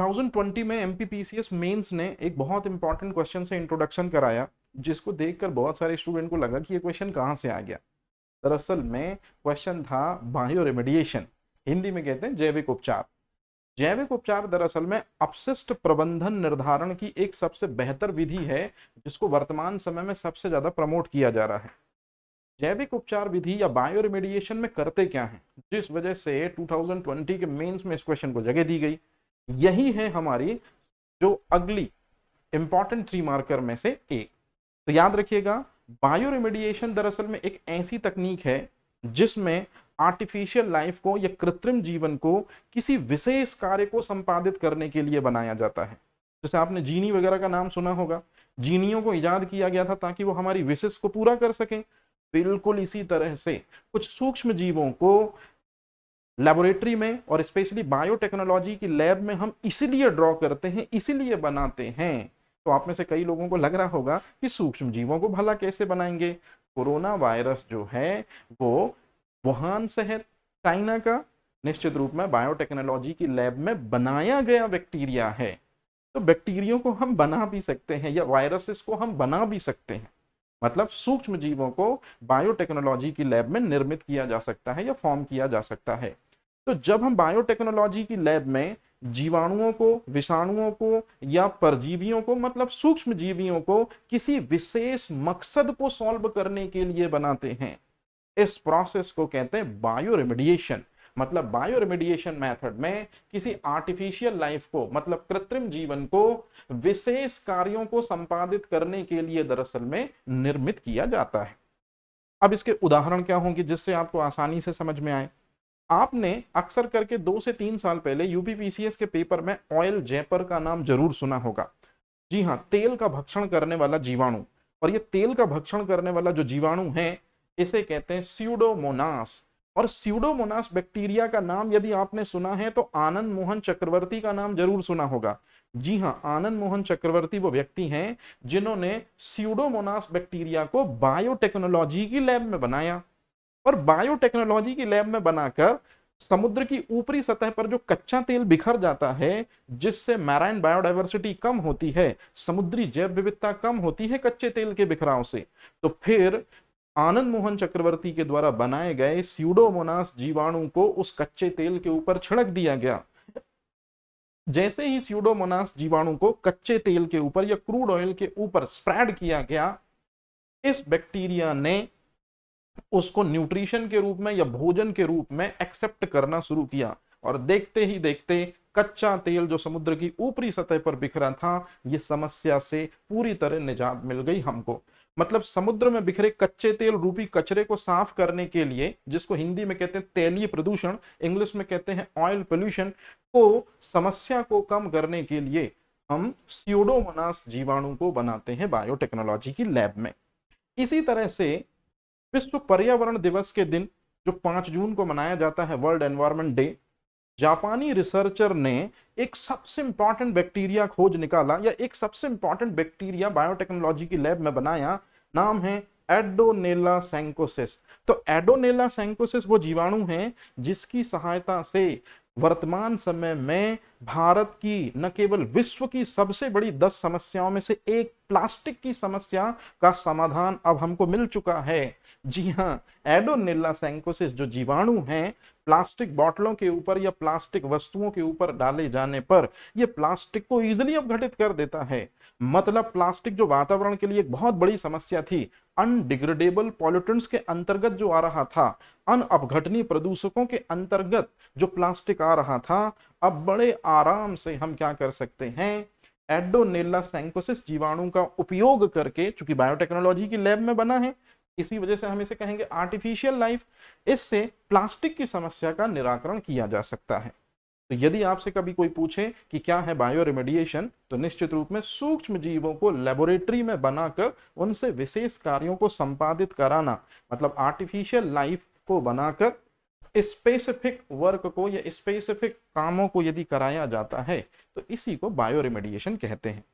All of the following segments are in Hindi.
2020 में एम मेंस ने एक बहुत इंपॉर्टेंट क्वेश्चन से इंट्रोडक्शन कराया जिसको देखकर बहुत सारे स्टूडेंट को लगा कि ये क्वेश्चन कहाँ से आ गया दरअसल में क्वेश्चन था बायो रेमेडिएशन हिंदी में कहते हैं जैविक उपचार जैविक उपचार दरअसल में अपशिष्ट प्रबंधन निर्धारण की एक सबसे बेहतर विधि है जिसको वर्तमान समय में सबसे ज़्यादा प्रमोट किया जा रहा है जैविक उपचार विधि या बायो रेमेडिएशन में करते क्या है जिस वजह से 2020 के मेंस में इस क्वेश्चन को जगह दी गई यही है हमारी जो अगली इंपॉर्टेंट थ्री मार्कर में से एक तो याद रखिएगा बायो रेमेडिएशन दरअसल में एक ऐसी तकनीक है जिसमें आर्टिफिशियल लाइफ को या कृत्रिम जीवन को किसी विशेष कार्य को संपादित करने के लिए बनाया जाता है जैसे आपने जीनी वगैरह का नाम सुना होगा जीनियों को ईजाद किया गया था ताकि वो हमारी विशेष को पूरा कर सकें बिल्कुल इसी तरह से कुछ सूक्ष्म जीवों को लेबोरेटरी में और स्पेशली बायोटेक्नोलॉजी की लैब में हम इसीलिए ड्रॉ करते हैं इसीलिए बनाते हैं तो आप में से कई लोगों को लग रहा होगा कि सूक्ष्म जीवों को भला कैसे बनाएंगे कोरोना वायरस जो है वो वुहान शहर चाइना का निश्चित रूप में बायोटेक्नोलॉजी की लैब में बनाया गया बैक्टीरिया है तो बैक्टीरियों को हम बना भी सकते हैं या वायरसेस को हम बना भी सकते हैं मतलब सूक्ष्म जीवों को बायोटेक्नोलॉजी की लैब में निर्मित किया जा सकता है या फॉर्म किया जा सकता है तो जब हम बायोटेक्नोलॉजी की लैब में जीवाणुओं को विषाणुओं को या परजीवियों को मतलब सूक्ष्म जीवियों को किसी विशेष मकसद को सॉल्व करने के लिए बनाते हैं इस प्रोसेस को कहते हैं बायो रेमिडिएशन मतलब बायो रेमिडिएशन मैथड में किसी आर्टिफिशियल लाइफ को मतलब कृत्रिम जीवन को विशेष कार्यों को संपादित करने के लिए दरअसल में निर्मित किया जाता है अब इसके उदाहरण क्या होंगे जिससे आपको आसानी से समझ में आए आपने अक्सर करके दो से तीन साल पहले यूपीपीसीएस के पेपर में ऑयल जयपर का नाम जरूर सुना होगा जी हाँ तेल का भक्षण करने वाला जीवाणु और ये तेल का भक्षण करने वाला जो जीवाणु है इसे कहते हैं स्यूडोमोनास और स्यूडोमोनास बैक्टीरिया का नाम यदि आपने सुना है तो आनंद मोहन चक्रवर्ती का नाम जरूर सुना होगा जी हाँ आनंद मोहन चक्रवर्ती वो व्यक्ति हैं जिन्होंने स्यूडोमोनास बैक्टीरिया को बायोटेक्नोलॉजी की लैब में बनाया और बायोटेक्नोलॉजी की लैब में बनाकर समुद्र की ऊपरी सतह पर जो कच्चा तेल बिखर जाता है जिससे मैराइन बायोडाइवर्सिटी कम होती है समुद्री जैव विविधता कम होती है कच्चे तेल के बिखराव से तो फिर आनंद मोहन चक्रवर्ती के द्वारा बनाए गए स्यूडोमोनास जीवाणु को उस कच्चे तेल के ऊपर छिड़क दिया गया जैसे ही स्यूडोमोनास जीवाणु को कच्चे तेल के ऊपर या क्रूड ऑयल के ऊपर स्प्रेड किया गया इस बैक्टीरिया ने उसको न्यूट्रिशन के रूप में या भोजन के रूप में एक्सेप्ट करना शुरू किया और देखते ही देखते कच्चा तेल जो समुद्र की ऊपरी सतह पर बिखरा था ये समस्या से पूरी तरह निजात मिल गई हमको मतलब समुद्र में बिखरे कच्चे तेल रूपी कचरे को साफ करने के लिए जिसको हिंदी में कहते हैं तेलीय प्रदूषण इंग्लिश में कहते हैं ऑयल पोल्यूशन को समस्या को कम करने के लिए हम सियोडोमोनास जीवाणु को बनाते हैं बायोटेक्नोलॉजी की लैब में इसी तरह से विश्व पर्यावरण दिवस के दिन जो पांच जून को मनाया जाता है वर्ल्ड एनवायरमेंट डे जापानी रिसर्चर ने एक सबसे इंपॉर्टेंट बैक्टीरिया खोज निकाला या एक सबसे इंपॉर्टेंट बैक्टीरिया बायोटेक्नोलॉजी की लैब में बनाया नाम है एडोनेला सैंकोसिस तो एडोनेला सैंकोसिस वो जीवाणु है जिसकी सहायता से वर्तमान समय में भारत की न केवल विश्व की सबसे बड़ी दस समस्याओं में से एक प्लास्टिक की समस्या का समाधान अब हमको मिल चुका है जी हाँ एडोनिल्ला सेंकोसिस जो जीवाणु हैं प्लास्टिक बॉटलों के ऊपर या प्लास्टिक वस्तुओं के ऊपर डाले जाने पर यह प्लास्टिक को इजिली अपघटित कर देता है मतलब प्लास्टिक जो वातावरण के लिए एक बहुत बड़ी समस्या थी अनडिग्रेडेबल पॉल्यूटेंट्स के अंतर्गत जो आ रहा था अन अपघटनीय प्रदूषकों के अंतर्गत जो प्लास्टिक आ रहा था अब बड़े आराम से हम क्या कर सकते हैं एडोनेला सेंकोसिस जीवाणु का उपयोग करके चूंकि बायोटेक्नोलॉजी की लैब में बना है इसी वजह से हम इसे कहेंगे आर्टिफिशियल लाइफ इससे प्लास्टिक की समस्या का निराकरण किया जा सकता है तो यदि आपसे कभी कोई पूछे कि क्या है बायो रेमेडिएशन तो निश्चित रूप में सूक्ष्म जीवों को लेबोरेटरी में बनाकर उनसे विशेष कार्यों को संपादित कराना मतलब आर्टिफिशियल लाइफ को बनाकर स्पेसिफिक वर्क को या स्पेसिफिक कामों को यदि कराया जाता है तो इसी को बायो रेमेडिएशन कहते हैं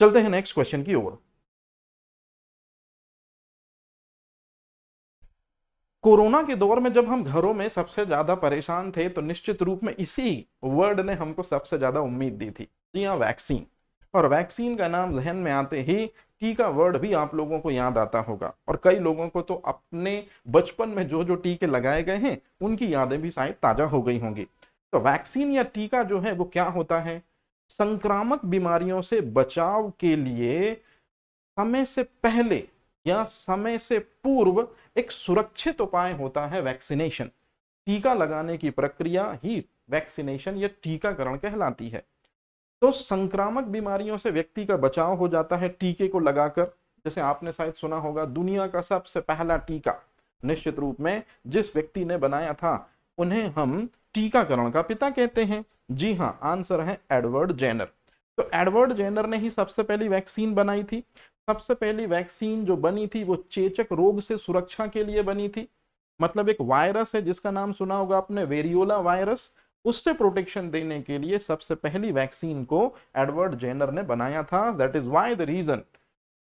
चलते हैं नेक्स्ट क्वेश्चन की ओर कोरोना के दौर में जब हम घरों में सबसे ज्यादा परेशान थे तो निश्चित रूप में इसी वर्ड ने हमको सबसे ज्यादा उम्मीद दी थी जी हाँ वैक्सीन और वैक्सीन का नाम जहन में आते ही टीका वर्ड भी आप लोगों को याद आता होगा और कई लोगों को तो अपने बचपन में जो जो टीके लगाए गए हैं उनकी यादें भी शायद ताजा हो गई होंगी तो वैक्सीन या टीका जो है वो क्या होता है संक्रामक बीमारियों से बचाव के लिए समय से पहले या समय से पूर्व एक सुरक्षित उपाय होता है वैक्सीनेशन टीका लगाने की प्रक्रिया ही वैक्सीनेशन या टीकाकरण कहलाती है तो संक्रामक बीमारियों से व्यक्ति का बचाव हो जाता है टीके को लगाकर जैसे आपने शायद सुना होगा दुनिया का सबसे पहला टीका निश्चित रूप में जिस व्यक्ति ने बनाया था उन्हें हम टीकाकरण का पिता कहते हैं जी हाँ आंसर है एडवर्ड जेनर तो एडवर्ड जेनर ने ही सबसे पहली वैक्सीन बनाई थी सबसे पहली वैक्सीन जो बनी थी वो चेचक रोग से सुरक्षा के लिए बनी थी मतलब एक वायरस है जिसका नाम सुना होगा आपने वेरियोला वायरस उससे प्रोटेक्शन देने के लिए सबसे पहली वैक्सीन को एडवर्ड जेनर ने बनाया था that is why the reason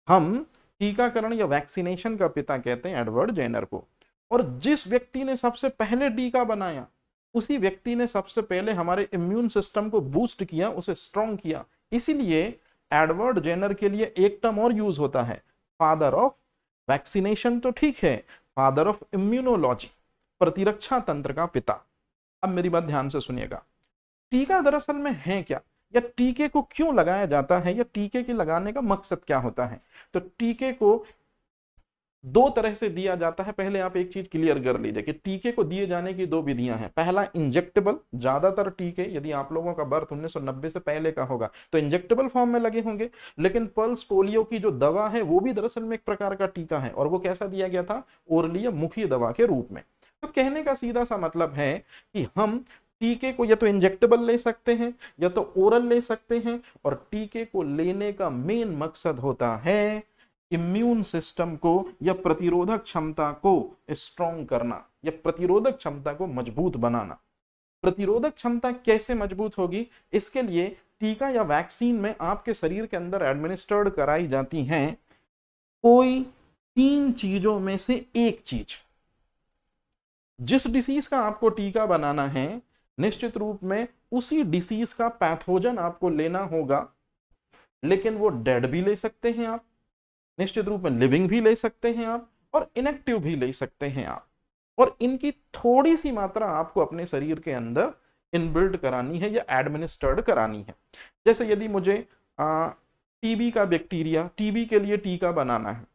हम टीकाकरण या वैक्सीनेशन का पिता कहते हैं एडवर्ड जेनर को और जिस व्यक्ति ने सबसे पहले टीका बनाया उसी व्यक्ति ने सबसे पहले हमारे इम्यून सिस्टम को बूस्ट किया उसे स्ट्रॉन्ग किया इसीलिए एडवर्ड जेनर के लिए एक टर्म और यूज होता है फादर ऑफ वैक्सीनेशन तो ठीक है फादर ऑफ इम्यूनोलॉजी प्रतिरक्षा तंत्र का पिता अब मेरी बात ध्यान से सुनिएगा टीका दरअसल में है क्या या टीके को क्यों लगाया जाता है या टीके के लगाने का मकसद क्या होता है तो टीके को दो तरह से दिया जाता है पहले आप एक चीज क्लियर कर लीजिए कि टीके को दिए जाने की दो विधियां हैं पहला इंजेक्टेबल ज्यादातर टीके यदि आप लोगों का बर्थ 1990 से पहले का होगा तो इंजेक्टेबल फॉर्म में लगे होंगे लेकिन पल्स पोलियो की जो दवा है वो भी दरअसल में एक प्रकार का टीका है और वो कैसा दिया गया था ओरली मुखी दवा के रूप में तो कहने का सीधा सा मतलब है कि हम टीके को या तो इंजेक्टेबल ले सकते हैं या तो ओरल ले सकते हैं और टीके को लेने का मेन मकसद होता है इम्यून सिस्टम को या प्रतिरोधक क्षमता को स्ट्रॉन्ग करना या प्रतिरोधक क्षमता को मजबूत बनाना प्रतिरोधक क्षमता कैसे मजबूत होगी इसके लिए टीका या वैक्सीन में आपके शरीर के अंदर एडमिनिस्टर्ड कराई जाती हैं कोई तीन चीजों में से एक चीज जिस डिसीज का आपको टीका बनाना है निश्चित रूप में उसी डिसीज का पैथोजन आपको लेना होगा लेकिन वो डेड भी ले सकते हैं आप निश्चित रूप में लिविंग भी ले सकते हैं आप और इनएक्टिव भी ले सकते हैं आप और इनकी थोड़ी सी मात्रा आपको अपने शरीर के अंदर इनबिल्ड करानी है या एडमिनिस्टर्ड करानी है जैसे यदि मुझे टीबी का बैक्टीरिया टीबी के लिए टीका बनाना है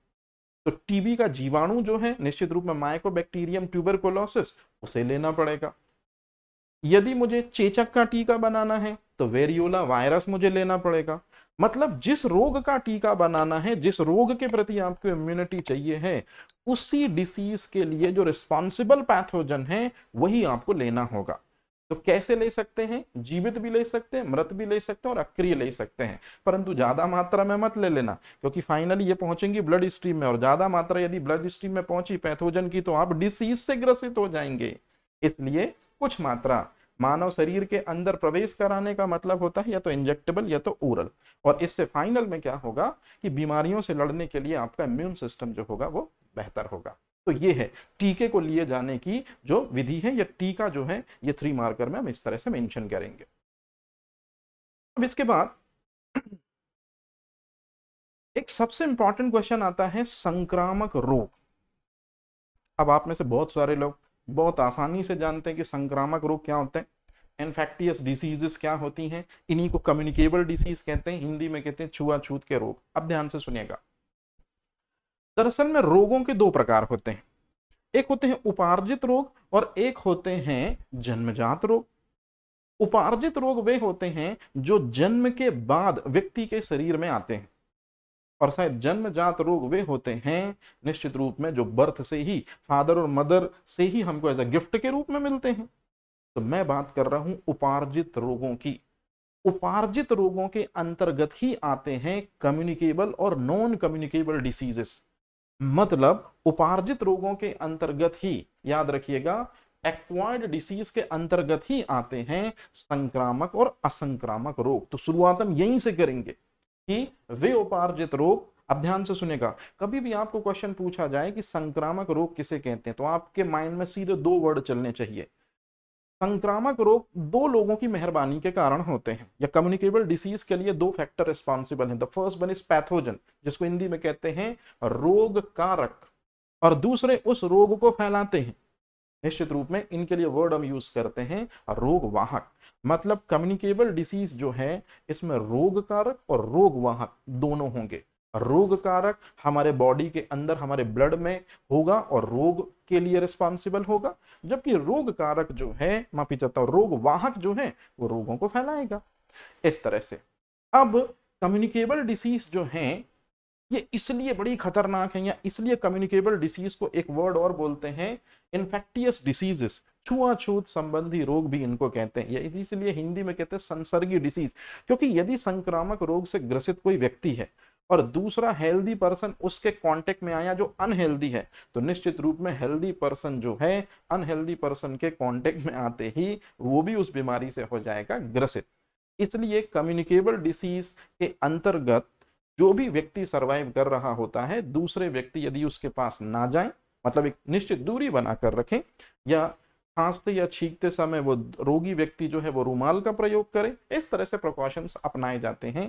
तो टीबी का जीवाणु जो है निश्चित रूप में माइकोबैक्टीरियम ट्यूबरकोलोसिस उसे लेना पड़ेगा यदि मुझे चेचक का टीका बनाना है तो वेरियोला वायरस मुझे लेना पड़ेगा मतलब जिस रोग का टीका बनाना है जिस रोग के प्रति आपको इम्यूनिटी चाहिए है उसी डिसीज के लिए जो रिस्पॉन्सिबल पैथोजन है वही आपको लेना होगा तो कैसे ले सकते हैं जीवित भी ले सकते हैं मृत भी ले सकते हैं और अक्रिय ले सकते हैं परंतु ज्यादा मात्रा में मत ले लेना क्योंकि फाइनली ये पहुंचेंगी ब्लड स्ट्रीम में और ज्यादा मात्रा यदि ब्लड स्ट्रीम में पहुंची पैथोजन की तो आप डिसीज से ग्रसित हो जाएंगे इसलिए कुछ मात्रा मानव शरीर के अंदर प्रवेश कराने का मतलब होता है या तो इंजेक्टेबल या तो ओरल और इससे फाइनल में क्या होगा कि बीमारियों से लड़ने के लिए आपका इम्यून सिस्टम जो होगा वो बेहतर होगा तो ये है टीके को लिए जाने की जो विधि है या टीका जो है ये थ्री मार्कर में हम इस तरह से मेंशन करेंगे अब इसके बाद एक सबसे इंपॉर्टेंट क्वेश्चन आता है संक्रामक रोग अब आप में से बहुत सारे लोग बहुत आसानी से जानते हैं कि संक्रामक रोग क्या होते हैं इन्फेक्टियस डिसीजेस क्या होती हैं इन्हीं को कम्युनिकेबल डिसीज कहते हैं हिंदी में कहते हैं छुआछूत के रोग अब ध्यान से सुनिएगा दरअसल में रोगों के दो प्रकार होते हैं एक होते हैं उपार्जित रोग और एक होते हैं जन्मजात रोग उपार्जित रोग वे होते हैं जो जन्म के बाद व्यक्ति के शरीर में आते हैं और शायद जात रोग वे होते हैं निश्चित रूप में जो बर्थ से ही फादर और मदर से ही हमको एज अ गिफ्ट के रूप में मिलते हैं तो मैं बात कर रहा हूं उपार्जित रोगों की उपार्जित रोगों के अंतर्गत ही आते हैं कम्युनिकेबल और नॉन कम्युनिकेबल डिसीजेस मतलब उपार्जित रोगों के अंतर्गत ही याद रखिएगा एक्वायर्ड डिसीज के अंतर्गत ही आते हैं संक्रामक और असंक्रामक रोग तो शुरुआत हम यहीं से करेंगे कि वे उपार्जित रोग अब ध्यान से सुनेगा कभी भी आपको क्वेश्चन पूछा जाए कि संक्रामक रोग किसे कहते हैं तो आपके माइंड में सीधे दो वर्ड चलने चाहिए संक्रामक रोग दो लोगों की मेहरबानी के कारण होते हैं या कम्युनिकेबल डिसीज के लिए दो फैक्टर रिस्पॉन्सिबल हैं the first one is pathogen जिसको हिंदी में कहते हैं रोग कारक और दूसरे उस रोग को फैलाते हैं निश्चित रूप में इनके लिए वर्ड हम यूज करते हैं रोग वाहक मतलब कम्युनिकेबल डिसीज जो है इसमें रोग कारक और रोग वाहक दोनों होंगे रोग कारक हमारे बॉडी के अंदर हमारे ब्लड में होगा और रोग के लिए रिस्पॉन्सिबल होगा जबकि रोग कारक जो है माफी चाहता हूँ रोग वाहक जो है वो रोगों को फैलाएगा इस तरह से अब कम्युनिकेबल डिसीज जो है ये इसलिए बड़ी खतरनाक है या इसलिए कम्युनिकेबल डिसीज को एक वर्ड और बोलते हैं इन्फेक्टियस डिसीजेस छुआछूत संबंधी रोग भी इनको कहते हैं इसलिए हिंदी में कहते हैं संसर्गी डिसीज क्योंकि यदि संक्रामक रोग से ग्रसित कोई व्यक्ति है और दूसरा हेल्दी पर्सन उसके कांटेक्ट में आया जो अनहेल्दी है तो निश्चित रूप में हेल्दी पर्सन जो है अनहेल्दी पर्सन के कांटेक्ट में आते ही वो भी उस बीमारी से हो जाएगा ग्रसित इसलिए कम्युनिकेबल डिसीज के अंतर्गत जो भी व्यक्ति सर्वाइव कर रहा होता है दूसरे व्यक्ति यदि उसके पास ना जाए मतलब एक निश्चित दूरी बनाकर रखें या खांसते या छींकते समय वो रोगी व्यक्ति जो है वो रूमाल का प्रयोग करे इस तरह से प्रिकॉशंस अपनाए जाते हैं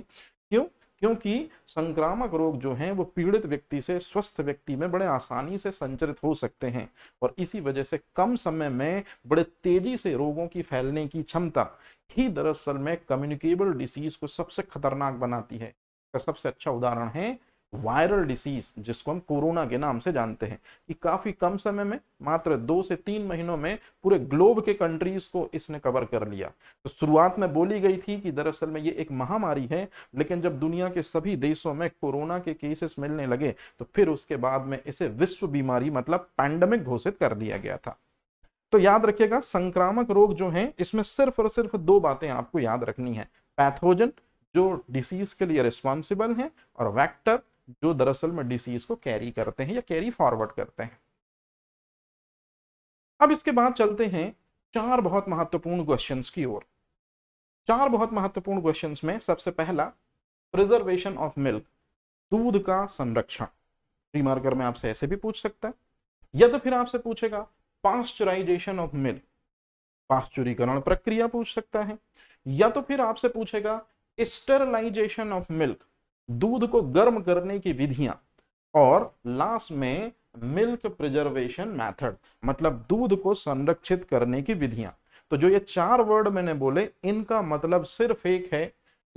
क्यों क्योंकि संक्रामक रोग जो हैं वो पीड़ित व्यक्ति से स्वस्थ व्यक्ति में बड़े आसानी से संचरित हो सकते हैं और इसी वजह से कम समय में बड़े तेजी से रोगों की फैलने की क्षमता ही दरअसल में कम्युनिकेबल डिसीज को सबसे खतरनाक बनाती है का सबसे अच्छा उदाहरण है वायरल डिसीज जिसको हम कोरोना के नाम से जानते हैं कि काफी कम समय में मात्र दो से तीन महीनों में पूरे ग्लोब के कंट्रीज को इसने कवर कर लिया तो शुरुआत में बोली गई थी कि दरअसल में ये एक महामारी है लेकिन जब दुनिया के सभी देशों में कोरोना के केसेस मिलने लगे तो फिर उसके बाद में इसे विश्व बीमारी मतलब पैंडमिक घोषित कर दिया गया था तो याद रखिएगा संक्रामक रोग जो है इसमें सिर्फ और सिर्फ दो बातें आपको याद रखनी है पैथोजन जो डिसीज e के लिए रिस्पॉन्सिबल हैं और वैक्टर जो दरअसल में डिसीज e को कैरी करते हैं या कैरी फॉरवर्ड करते हैं अब इसके बाद चलते हैं चार बहुत महत्वपूर्ण क्वेश्चंस की ओर चार बहुत महत्वपूर्ण क्वेश्चंस में सबसे पहला प्रिजर्वेशन ऑफ मिल्क दूध का संरक्षण रिमार्कर में आपसे ऐसे भी पूछ सकता है या तो फिर आपसे पूछेगा पास्चराइजेशन ऑफ मिल्क पास्चुरीकरण प्रक्रिया पूछ सकता है या तो फिर आपसे पूछेगा स्टरलाइजेशन ऑफ मिल्क दूध को गर्म करने की विधियां और लास्ट में मिल्क प्रिजर्वेशन मेथड मतलब दूध को संरक्षित करने की विधियां तो जो ये चार वर्ड मैंने बोले इनका मतलब सिर्फ एक है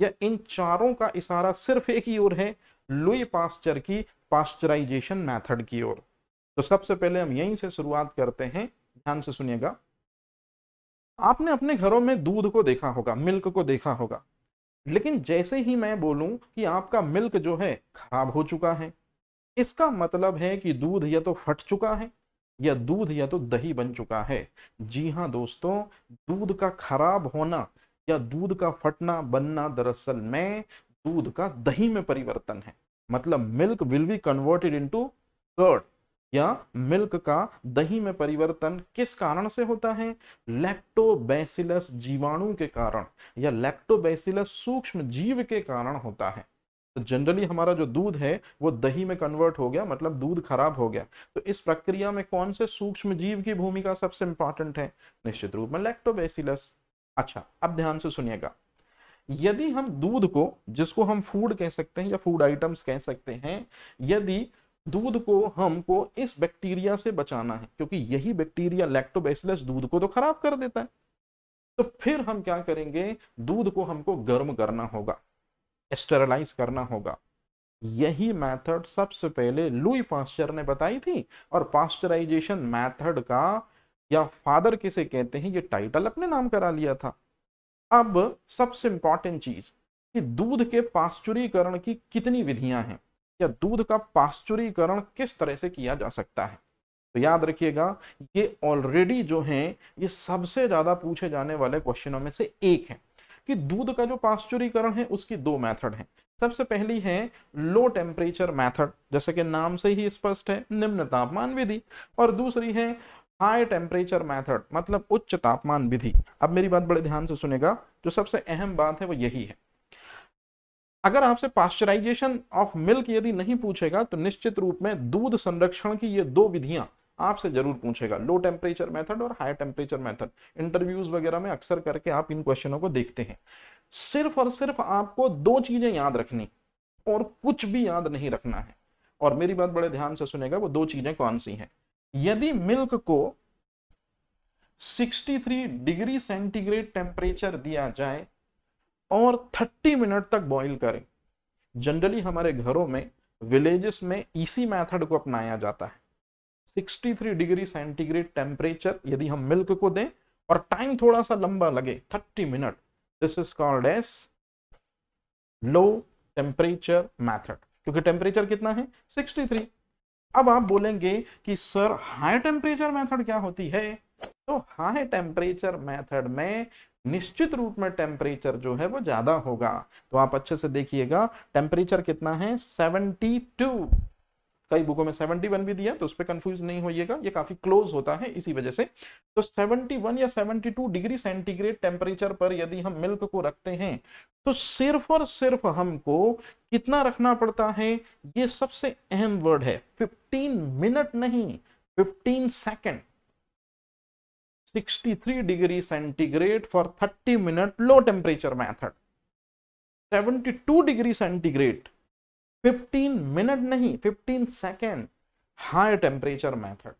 या इन चारों का इशारा सिर्फ एक ही ओर है लुई पास्चर की पास्चराइजेशन मेथड की ओर तो सबसे पहले हम यहीं से शुरुआत करते हैं ध्यान से सुनिएगा आपने अपने घरों में दूध को देखा होगा मिल्क को देखा होगा लेकिन जैसे ही मैं बोलूं कि आपका मिल्क जो है खराब हो चुका है इसका मतलब है कि दूध या तो फट चुका है या दूध या तो दही बन चुका है जी हाँ दोस्तों दूध का खराब होना या दूध का फटना बनना दरअसल में दूध का दही में परिवर्तन है मतलब milk will be converted into curd या मिल्क का दही में परिवर्तन किस कारण से होता है लैक्टोबैसिलस जीवाणु के कारण या लैक्टोबैसिलस सूक्ष्म जीव के कारण होता है तो जनरली हमारा जो दूध है वो दही में कन्वर्ट हो गया मतलब दूध खराब हो गया तो इस प्रक्रिया में कौन से सूक्ष्म जीव की भूमिका सबसे इंपॉर्टेंट है निश्चित रूप में लैक्टोबैसिलस अच्छा अब ध्यान से सुनिएगा यदि हम दूध को जिसको हम फूड कह सकते हैं या फूड आइटम्स कह सकते हैं यदि दूध को हमको इस बैक्टीरिया से बचाना है क्योंकि यही बैक्टीरिया लैक्टोबैसिलस दूध को तो खराब कर देता है तो फिर हम क्या करेंगे दूध को हमको गर्म करना होगा स्टेरलाइज करना होगा यही मेथड सबसे पहले लुई पास्चर ने बताई थी और पास्चराइजेशन मेथड का या फादर किसे कहते हैं ये टाइटल अपने नाम करा लिया था अब सबसे इंपॉर्टेंट चीज कि दूध के पास्चुरीकरण की कितनी विधियां हैं या दूध का पाश्चुरीकरण किस तरह से किया जा सकता है तो याद रखिएगा ये ऑलरेडी जो है ये सबसे ज़्यादा पूछे जाने वाले क्वेश्चनों में से एक है कि दूध का जो पाश्चुरीकरण है उसकी दो मेथड हैं सबसे पहली है लो टेम्परेचर मेथड जैसे कि नाम से ही स्पष्ट है निम्न तापमान विधि और दूसरी है हाई टेम्परेचर मेथड मतलब उच्च तापमान विधि अब मेरी बात बड़े ध्यान से सुनेगा जो सबसे अहम बात है वो यही है अगर आपसे पास्चराइजेशन ऑफ मिल्क यदि नहीं पूछेगा तो निश्चित रूप में दूध संरक्षण की ये दो विधियां आपसे जरूर पूछेगा लो टेम्परेचर मेथड और हाई टेम्परेचर मेथड इंटरव्यूज वगैरह में अक्सर करके आप इन क्वेश्चनों को देखते हैं सिर्फ और सिर्फ आपको दो चीजें याद रखनी और कुछ भी याद नहीं रखना है और मेरी बात बड़े ध्यान से सुनेगा वो दो चीजें कौन सी हैं यदि मिल्क को 63 डिग्री सेंटीग्रेड टेम्परेचर दिया जाए और 30 मिनट तक बॉईल करें जनरली हमारे घरों में विलेजेस में इसी मेथड को अपनाया जाता है 63 डिग्री सेंटीग्रेड टेम्परेचर यदि हम मिल्क को दें और टाइम थोड़ा सा लंबा लगे 30 minute this is called as low temperature method क्योंकि टेम्परेचर कितना है 63 अब आप बोलेंगे कि सर हाई टेम्परेचर मेथड क्या होती है तो हाई टेम्परेचर मेथड में निश्चित रूप में टेम्परेचर जो है वो ज्यादा होगा तो आप अच्छे से देखिएगा टेम्परेचर कितना है 72 कई बुकों में 71 भी दिया तो उस पर कंफ्यूज नहीं होइएगा ये काफी क्लोज होता है इसी वजह से तो 71 या 72 डिग्री सेंटीग्रेड टेम्परेचर पर यदि हम मिल्क को रखते हैं तो सिर्फ और सिर्फ हमको कितना रखना पड़ता है ये सबसे अहम वर्ड है फिफ्टीन मिनट नहीं fifteen second 63 degree centigrade for 30 minute low temperature method 72 degree centigrade 15 minute नहीं 15 सेकेंड हाई टेम्परेचर मेथड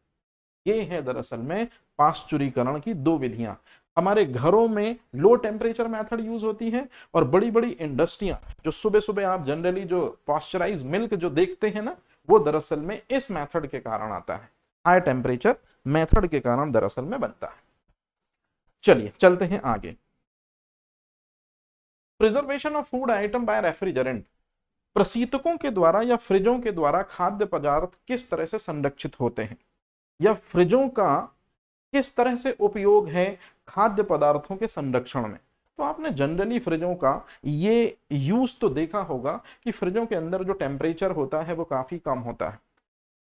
ये है दरअसल में पाश्चुरीकरण की दो विधियां हमारे घरों में लो टेम्परेचर मेथड यूज होती है और बड़ी बड़ी इंडस्ट्रियां जो सुबह सुबह आप जनरली जो पॉस्चराइज मिल्क जो देखते हैं ना वो दरअसल में इस मेथड के कारण आता है हाई टेम्परेचर मेथड के कारण दरअसल में बनता है चलिए चलते हैं आगे preservation of food item by refrigerant प्रसीतकों के द्वारा या फ्रिजों के द्वारा खाद्य पदार्थ किस तरह से संरक्षित होते हैं या फ्रिजों का किस तरह से उपयोग है खाद्य पदार्थों के संरक्षण में तो आपने जनरली फ्रिजों का ये यूज तो देखा होगा कि फ्रिजों के अंदर जो टेम्परेचर होता है वो काफ़ी कम होता है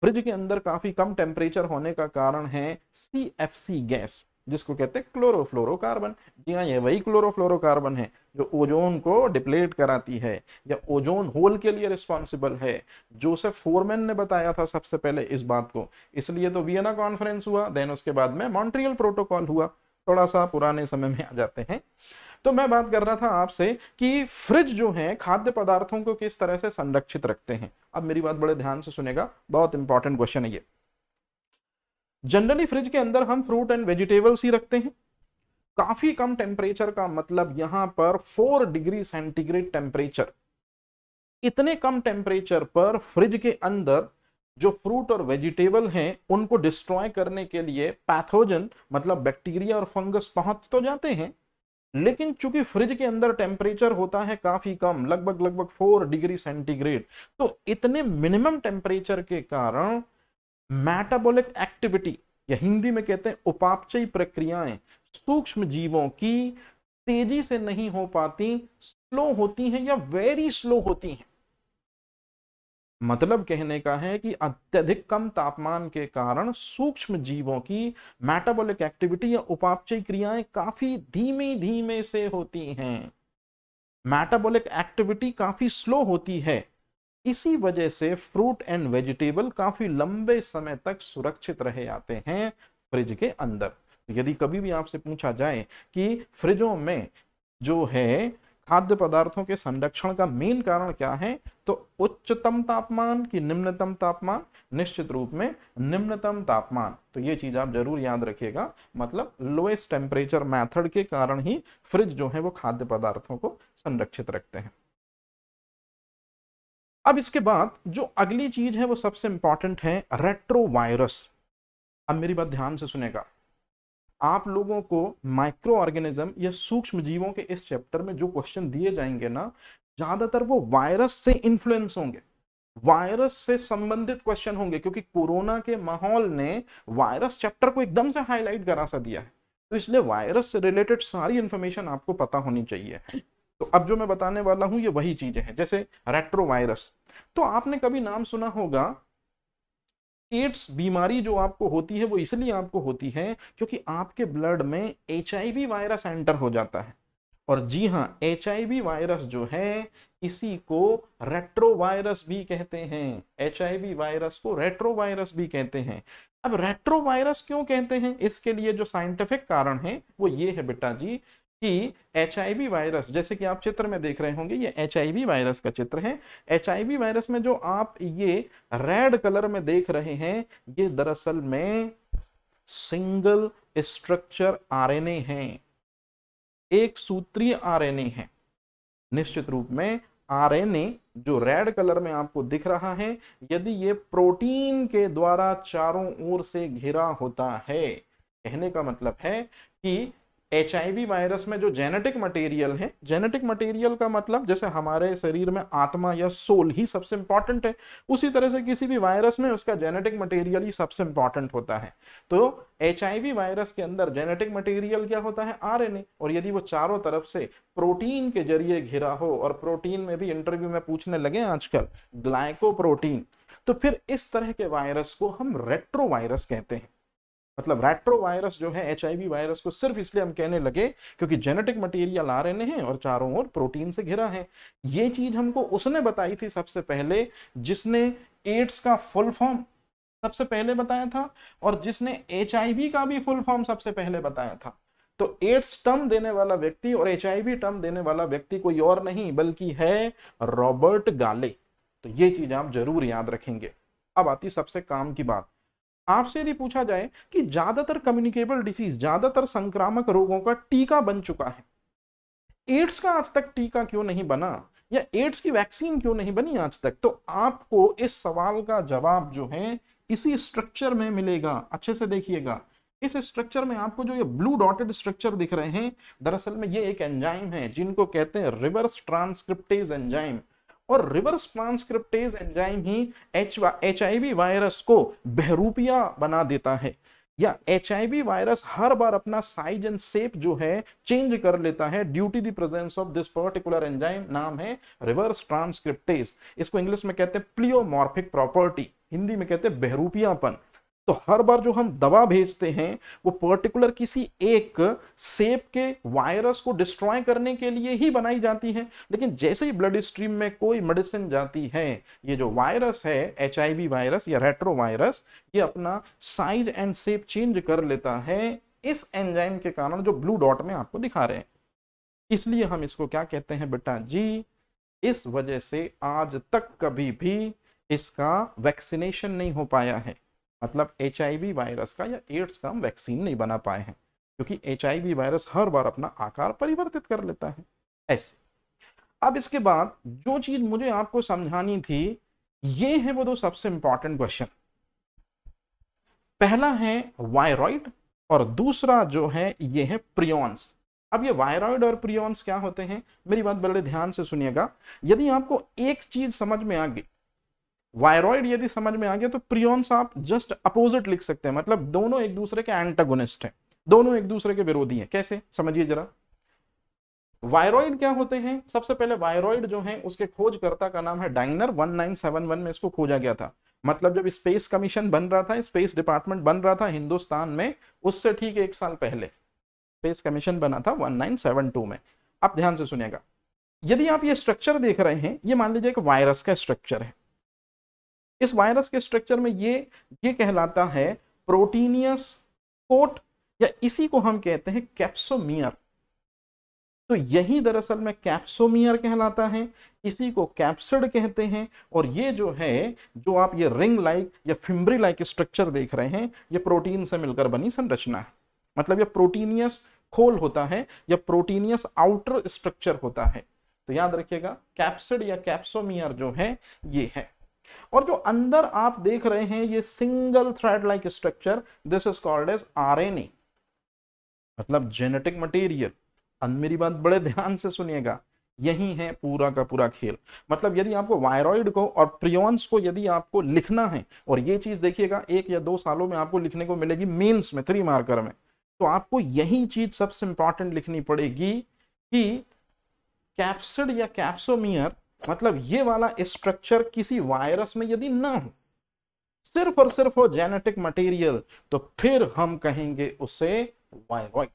फ्रिज के अंदर काफ़ी कम टेम्परेचर होने का कारण है सी गैस जिसको कहते हैं क्लोरोफ्लोरोकार्बन जी हाँ ये वही क्लोरोफ्लोरोकार्बन है जो ओजोन को डिप्लेट कराती है या ओजोन होल के लिए रिस्पॉन्सिबल है जोसेफ फोरमैन ने बताया था सबसे पहले इस बात को इसलिए तो वियना कॉन्फ्रेंस हुआ देन उसके बाद में मॉन्ट्रियल प्रोटोकॉल हुआ थोड़ा सा पुराने समय में आ जाते हैं तो मैं बात कर रहा था आपसे कि फ्रिज जो है खाद्य पदार्थों को किस तरह से संरक्षित रखते हैं अब मेरी बात बड़े ध्यान से सुनेगा बहुत इंपॉर्टेंट क्वेश्चन है ये जनरली फ्रिज के अंदर हम फ्रूट एंड वेजिटेबल्स ही रखते हैं काफी कम टेम्परेचर का मतलब यहां पर फोर डिग्री सेंटीग्रेड टेम्परेचर इतने कम टेम्परेचर पर फ्रिज के अंदर जो फ्रूट और वेजिटेबल हैं उनको डिस्ट्रॉय करने के लिए पैथोजन मतलब बैक्टीरिया और फंगस पहुंच तो जाते हैं लेकिन चूंकि फ्रिज के अंदर टेम्परेचर होता है काफी कम लगभग लगभग फोर डिग्री सेंटीग्रेड तो इतने मिनिमम टेम्परेचर के कारण मेटाबॉलिक एक्टिविटी या हिंदी में कहते हैं उपापचयी प्रक्रियाएं सूक्ष्म जीवों की तेजी से नहीं हो पाती स्लो होती हैं या वेरी स्लो होती हैं मतलब कहने का है कि अत्यधिक कम तापमान के कारण सूक्ष्म जीवों की मेटाबॉलिक एक्टिविटी या उपापचय क्रियाएं काफी धीमे धीमे से होती हैं मेटाबॉलिक एक्टिविटी काफी स्लो होती है इसी वजह से फ्रूट एंड वेजिटेबल काफी लंबे समय तक सुरक्षित रहे आते हैं फ्रिज के अंदर यदि कभी भी आपसे पूछा जाए कि फ्रिजों में जो है खाद्य पदार्थों के संरक्षण का मेन कारण क्या है तो उच्चतम तापमान की निम्नतम तापमान निश्चित रूप में निम्नतम तापमान तो ये चीज आप जरूर याद रखिएगा मतलब लोएस्ट टेम्परेचर मेथड के कारण ही फ्रिज जो है वो खाद्य पदार्थों को संरक्षित रखते हैं अब इसके बाद जो अगली चीज है वो सबसे इंपॉर्टेंट है रेट्रोवायरस अब मेरी बात ध्यान से सुनेगा आप लोगों को माइक्रो ऑर्गेनिज्म या सूक्ष्म जीवों के इस चैप्टर में जो क्वेश्चन दिए जाएंगे ना ज्यादातर वो वायरस से इन्फ्लुएंस होंगे वायरस से संबंधित क्वेश्चन होंगे क्योंकि कोरोना के माहौल ने वायरस चैप्टर को एकदम से हाईलाइट करा सा दिया है तो इसलिए वायरस से रिलेटेड सारी इंफॉर्मेशन आपको पता होनी चाहिए तो अब जो मैं बताने वाला हूं ये वही चीजें हैं जैसे रेट्रोवायरस तो आपने कभी नाम सुना होगा एड्स बीमारी जो आपको होती है वो इसलिए आपको होती है क्योंकि आपके ब्लड में एच वायरस एंटर हो जाता है और जी हाँ एच वायरस जो है इसी को रेट्रोवायरस भी कहते हैं एच वायरस को रेट्रोवायरस भी कहते हैं अब रेट्रोवायरस क्यों कहते हैं इसके लिए जो साइंटिफिक कारण है वो ये है बेटा जी कि एच वायरस जैसे कि आप चित्र में देख रहे होंगे ये एच वायरस का चित्र है एच वायरस में जो आप ये रेड कलर में देख रहे हैं ये दरअसल में सिंगल स्ट्रक्चर आरएनए हैं एक सूत्रीय आरएनए है निश्चित रूप में आरएनए जो रेड कलर में आपको दिख रहा है यदि ये प्रोटीन के द्वारा चारों ओर से घिरा होता है कहने का मतलब है कि एच वायरस में जो जेनेटिक मटेरियल है जेनेटिक मटेरियल का मतलब जैसे हमारे शरीर में आत्मा या सोल ही सबसे इंपॉर्टेंट है उसी तरह से किसी भी वायरस में उसका जेनेटिक मटेरियल ही सबसे इंपॉर्टेंट होता है तो एच वायरस के अंदर जेनेटिक मटेरियल क्या होता है आर और यदि वो चारों तरफ से प्रोटीन के जरिए घिरा हो और प्रोटीन में भी इंटरव्यू में पूछने लगे आजकल ग्लाइको प्रोटीन तो फिर इस तरह के वायरस को हम वायरस कहते हैं मतलब रेट्रो वायरस जो है एच वायरस को सिर्फ इसलिए हम कहने लगे क्योंकि जेनेटिक मटेरियल आ रहे हैं और चारों ओर प्रोटीन से घिरा है ये चीज हमको उसने बताई थी सबसे पहले जिसने एड्स का फुल फॉर्म सबसे पहले बताया था और जिसने एच का भी फुल फॉर्म सबसे पहले बताया था तो एड्स टर्म देने वाला व्यक्ति और एच टर्म देने वाला व्यक्ति कोई और नहीं बल्कि है रॉबर्ट गाले तो ये चीज आप जरूर याद रखेंगे अब आती सबसे काम की बात आपसे यदि पूछा जाए कि ज्यादातर कम्युनिकेबल डिसीज ज्यादातर संक्रामक रोगों का टीका बन चुका है एड्स का आज तक टीका क्यों नहीं बना या एड्स की वैक्सीन क्यों नहीं बनी आज तक तो आपको इस सवाल का जवाब जो है इसी स्ट्रक्चर में मिलेगा अच्छे से देखिएगा इस स्ट्रक्चर में आपको जो ये ब्लू डॉटेड स्ट्रक्चर दिख रहे हैं दरअसल में ये एक एंजाइम है जिनको कहते हैं रिवर्स ट्रांसक्रिप्टेज एंजाइम और रिवर्स ट्रांसक्रिप्टेज एंजाइम ही एच एच वायरस को बहरूपिया बना देता है या एच वायरस हर बार अपना साइज एंड सेप जो है चेंज कर लेता है due to the presence of this particular enzyme नाम है रिवर्स ट्रांसक्रिप्टेज इसको इंग्लिश में कहते हैं प्लियोमॉर्फिक प्रॉपर्टी हिंदी में कहते हैं बहरूपियापन तो हर बार जो हम दवा भेजते हैं वो पर्टिकुलर किसी एक सेप के वायरस को डिस्ट्रॉय करने के लिए ही बनाई जाती है लेकिन जैसे ही ब्लड स्ट्रीम में कोई मेडिसिन जाती है ये जो वायरस है एच वायरस या रेट्रो वायरस ये अपना साइज एंड सेप चेंज कर लेता है इस एंजाइम के कारण जो ब्लू डॉट में आपको दिखा रहे हैं इसलिए हम इसको क्या कहते हैं बेटा जी इस वजह से आज तक कभी भी इसका वैक्सीनेशन नहीं हो पाया है मतलब एच वायरस का या एड्स का हम वैक्सीन नहीं बना पाए हैं क्योंकि एच वायरस हर बार अपना आकार परिवर्तित कर लेता है ऐसे अब इसके बाद जो चीज मुझे आपको समझानी थी ये है वो दो सबसे इंपॉर्टेंट क्वेश्चन पहला है वायरॉइड और दूसरा जो है ये है प्रियॉन्स अब ये वायरॉइड और प्रियॉन्स क्या होते हैं मेरी बात बड़े ध्यान से सुनिएगा यदि आपको एक चीज समझ में आ गई वायरॉइड यदि समझ में आ गया तो प्रियॉन्स आप जस्ट अपोजिट लिख सकते हैं मतलब दोनों एक दूसरे के एंटागोनिस्ट हैं दोनों एक दूसरे के विरोधी हैं कैसे समझिए जरा वायरॉइड क्या होते हैं सबसे पहले वायरॉइड जो है उसके खोजकर्ता का नाम है डाइनर 1971 में इसको खोजा गया था मतलब जब स्पेस कमीशन बन रहा था स्पेस डिपार्टमेंट बन रहा था हिंदुस्तान में उससे ठीक एक साल पहले स्पेस कमीशन बना था 1972 में अब ध्यान से सुनेगा यदि आप ये स्ट्रक्चर देख रहे हैं ये मान लीजिए एक वायरस का स्ट्रक्चर है इस वायरस के स्ट्रक्चर में ये ये कहलाता है प्रोटीनियस कोट या इसी को हम कहते हैं कैप्सोमियर तो यही दरअसल में कैप्सोमियर कहलाता है इसी को कैप्सड कहते हैं और ये जो है जो आप ये रिंग लाइक या फिम्बरी लाइक स्ट्रक्चर देख रहे हैं ये प्रोटीन से मिलकर बनी संरचना है मतलब ये प्रोटीनियस खोल होता है या प्रोटीनियस आउटर स्ट्रक्चर होता है तो याद रखिएगा कैप्सड या कैप्सोमियर जो है ये है और जो अंदर आप देख रहे हैं ये single thread like structure this is called as RNA मतलब जेनेटिक मटेरियल मेरी बात बड़े ध्यान से सुनिएगा यही है पूरा का पूरा खेल मतलब यदि आपको वायरॉइड को और प्रियोन्स को यदि आपको लिखना है और ये चीज देखिएगा एक या दो सालों में आपको लिखने को मिलेगी मेन्स में थ्री मार्कर में तो आपको यही चीज सबसे इंपॉर्टेंट लिखनी पड़ेगी कि कैप्सिड या कैप्सोमियर मतलब ये वाला स्ट्रक्चर किसी वायरस में यदि ना हो सिर्फ और सिर्फ हो जेनेटिक मटेरियल तो फिर हम कहेंगे उसे वायरॉइड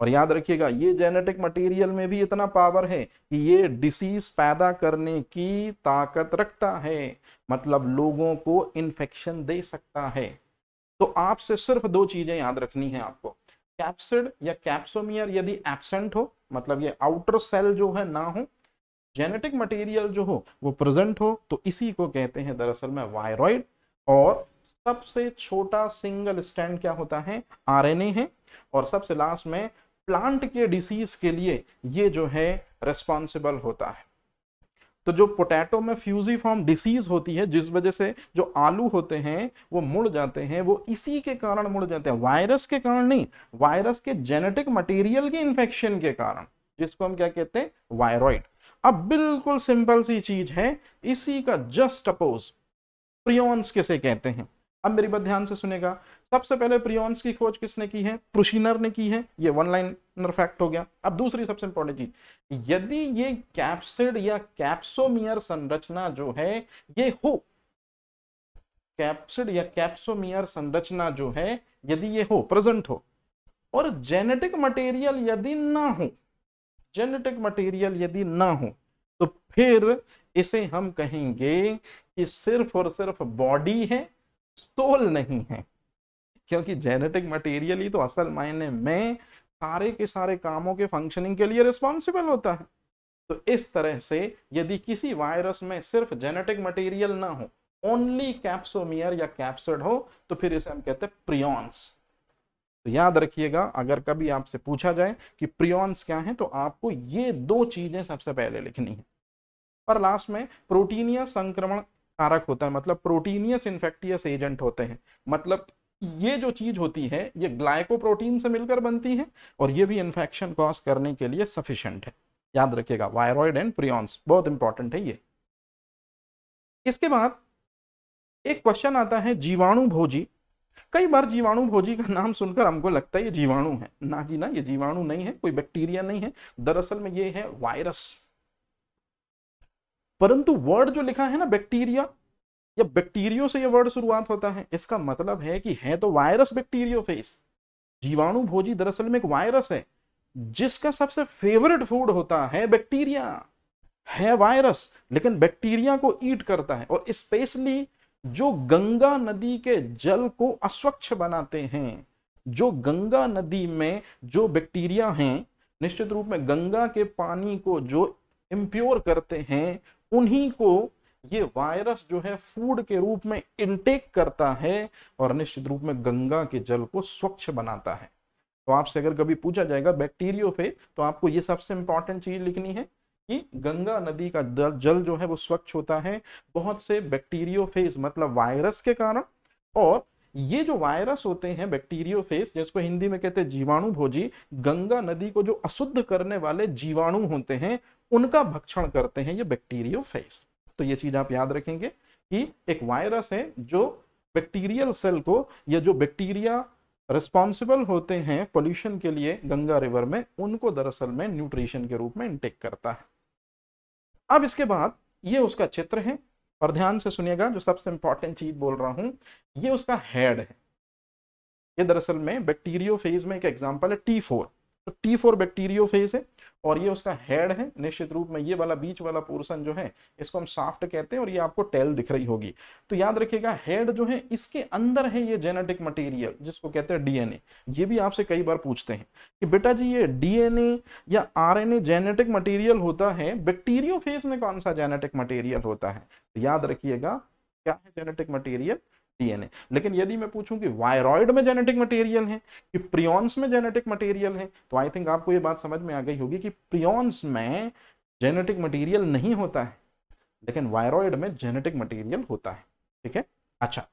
और याद रखिएगा ये जेनेटिक मटेरियल में भी इतना पावर है कि ये डिसीज पैदा करने की ताकत रखता है मतलब लोगों को इन्फेक्शन दे सकता है तो आपसे सिर्फ दो चीजें याद रखनी है आपको कैप्सिड या कैप्सोमियर यदि एबसेंट हो मतलब ये आउटर सेल जो है ना हो जेनेटिक मटेरियल जो हो वो प्रेजेंट हो तो इसी को कहते हैं दरअसल में वायरॉइड और सबसे छोटा सिंगल स्टैंड क्या होता है आरएनए है और सबसे लास्ट में प्लांट के डिसीज के लिए ये जो है रेस्पॉन्सिबल होता है तो जो पोटैटो में फ्यूजी फॉर्म डिसीज होती है जिस वजह से जो आलू होते हैं वो मुड़ जाते हैं वो इसी के कारण मुड़ जाते हैं वायरस के कारण नहीं वायरस के जेनेटिक मटेरियल के इन्फेक्शन के कारण जिसको हम क्या कहते हैं वायरॉइड अब बिल्कुल सिंपल सी चीज है इसी का जस्ट अपोज प्रियोन्स किसे कहते हैं अब मेरी बात ध्यान से सुनेगा सबसे पहले प्रियोन्स की खोज किसने की है प्रुशिनर ने की है ये वन लाइन फैक्ट हो गया अब दूसरी सबसे इंपॉर्टेंट चीज यदि ये कैप्सिड या कैप्सोमियर संरचना जो है ये हो कैप्सिड या कैप्सोमियर संरचना जो है यदि ये हो प्रेजेंट हो और जेनेटिक मटेरियल यदि ना हो जेनेटिक मटेरियल यदि ना हो तो फिर इसे हम कहेंगे कि सिर्फ और सिर्फ बॉडी है सोल नहीं है क्योंकि जेनेटिक मटेरियल ही तो असल मायने में सारे के सारे कामों के फंक्शनिंग के लिए रिस्पॉन्सिबल होता है तो इस तरह से यदि किसी वायरस में सिर्फ जेनेटिक मटेरियल ना हो ओनली कैप्सोमियर या कैप्सड हो तो फिर इसे हम कहते हैं प्रियॉन्स तो याद रखिएगा अगर कभी आपसे पूछा जाए कि प्रियॉन्स क्या है तो आपको ये दो चीज़ें सबसे पहले लिखनी है और लास्ट में प्रोटीनिया संक्रमण कारक होता है मतलब प्रोटीनियस इन्फेक्टियस एजेंट होते हैं मतलब ये जो चीज़ होती है ये ग्लाइकोप्रोटीन से मिलकर बनती है और ये भी इन्फेक्शन कॉज करने के लिए सफिशेंट है याद रखिएगा वायरॉयड एंड प्रियॉन्स बहुत इंपॉर्टेंट है ये इसके बाद एक क्वेश्चन आता है जीवाणु भोजी कई बार जीवाणु भोजी का नाम सुनकर हमको लगता है ये जीवाणु है ना जी ना ये जीवाणु नहीं है कोई बैक्टीरिया नहीं है दरअसल में ये है वायरस परंतु वर्ड जो लिखा है ना बैक्टीरिया या बैक्टीरियो से ये वर्ड शुरुआत होता है इसका मतलब है कि है तो वायरस बैक्टीरियो फेस जीवाणु भोजी दरअसल में एक वायरस है जिसका सबसे फेवरेट फूड होता है बैक्टीरिया है वायरस लेकिन बैक्टीरिया को ईट करता है और स्पेशली जो गंगा नदी के जल को अस्वच्छ बनाते हैं जो गंगा नदी में जो बैक्टीरिया हैं निश्चित रूप में गंगा के पानी को जो इम्प्योर करते हैं उन्हीं को ये वायरस जो है फूड के रूप में इनटेक करता है और निश्चित रूप में गंगा के जल को स्वच्छ बनाता है तो आपसे अगर कभी पूछा जाएगा बैक्टीरियो पे तो आपको ये सबसे इंपॉर्टेंट चीज लिखनी है कि गंगा नदी का जल जो है वो स्वच्छ होता है बहुत से बैक्टीरियोफेज मतलब वायरस के कारण और ये जो वायरस होते हैं बैक्टीरियोफेज जिसको हिंदी में कहते हैं जीवाणु भोजी गंगा नदी को जो अशुद्ध करने वाले जीवाणु होते हैं उनका भक्षण करते हैं ये बैक्टीरियोफेज तो ये चीज आप याद रखेंगे कि एक वायरस है जो बैक्टीरियल सेल को या जो बैक्टीरिया रिस्पॉन्सिबल होते हैं पोल्यूशन के लिए गंगा रिवर में उनको दरअसल में न्यूट्रिशन के रूप में इंटेक करता है अब इसके बाद ये उसका चित्र है और ध्यान से सुनिएगा जो सबसे इंपॉर्टेंट चीज बोल रहा हूं ये उसका हेड है ये दरअसल में बैक्टीरियो फेज में एक एग्जाम्पल है टी फोर तो टी फोर बैक्टीरियो बैक्टीरियोफेज है और ये उसका हेड है निश्चित रूप में ये वाला बीच वाला पोर्सन जो है इसको हम साफ्ट कहते हैं और ये आपको टेल दिख रही होगी तो याद रखिएगा हेड जो है इसके अंदर है ये जेनेटिक मटेरियल जिसको कहते हैं डीएनए ये भी आपसे कई बार पूछते हैं कि बेटा जी ये डीएनए या आरएनए जेनेटिक मटेरियल होता है बैक्टीरियो बैक्टीरियोफेज में कौन सा जेनेटिक मटेरियल होता है तो याद रखिएगा क्या है जेनेटिक मटीरियल डीएनए लेकिन यदि मैं पूछूं कि वायरॉइड में जेनेटिक मटेरियल है कि प्रियॉन्स में जेनेटिक मटेरियल है तो आई थिंक आपको ये बात समझ में आ गई होगी कि प्रियॉन्स में जेनेटिक मटेरियल नहीं होता है लेकिन वायरॉइड में जेनेटिक मटेरियल होता है ठीक है अच्छा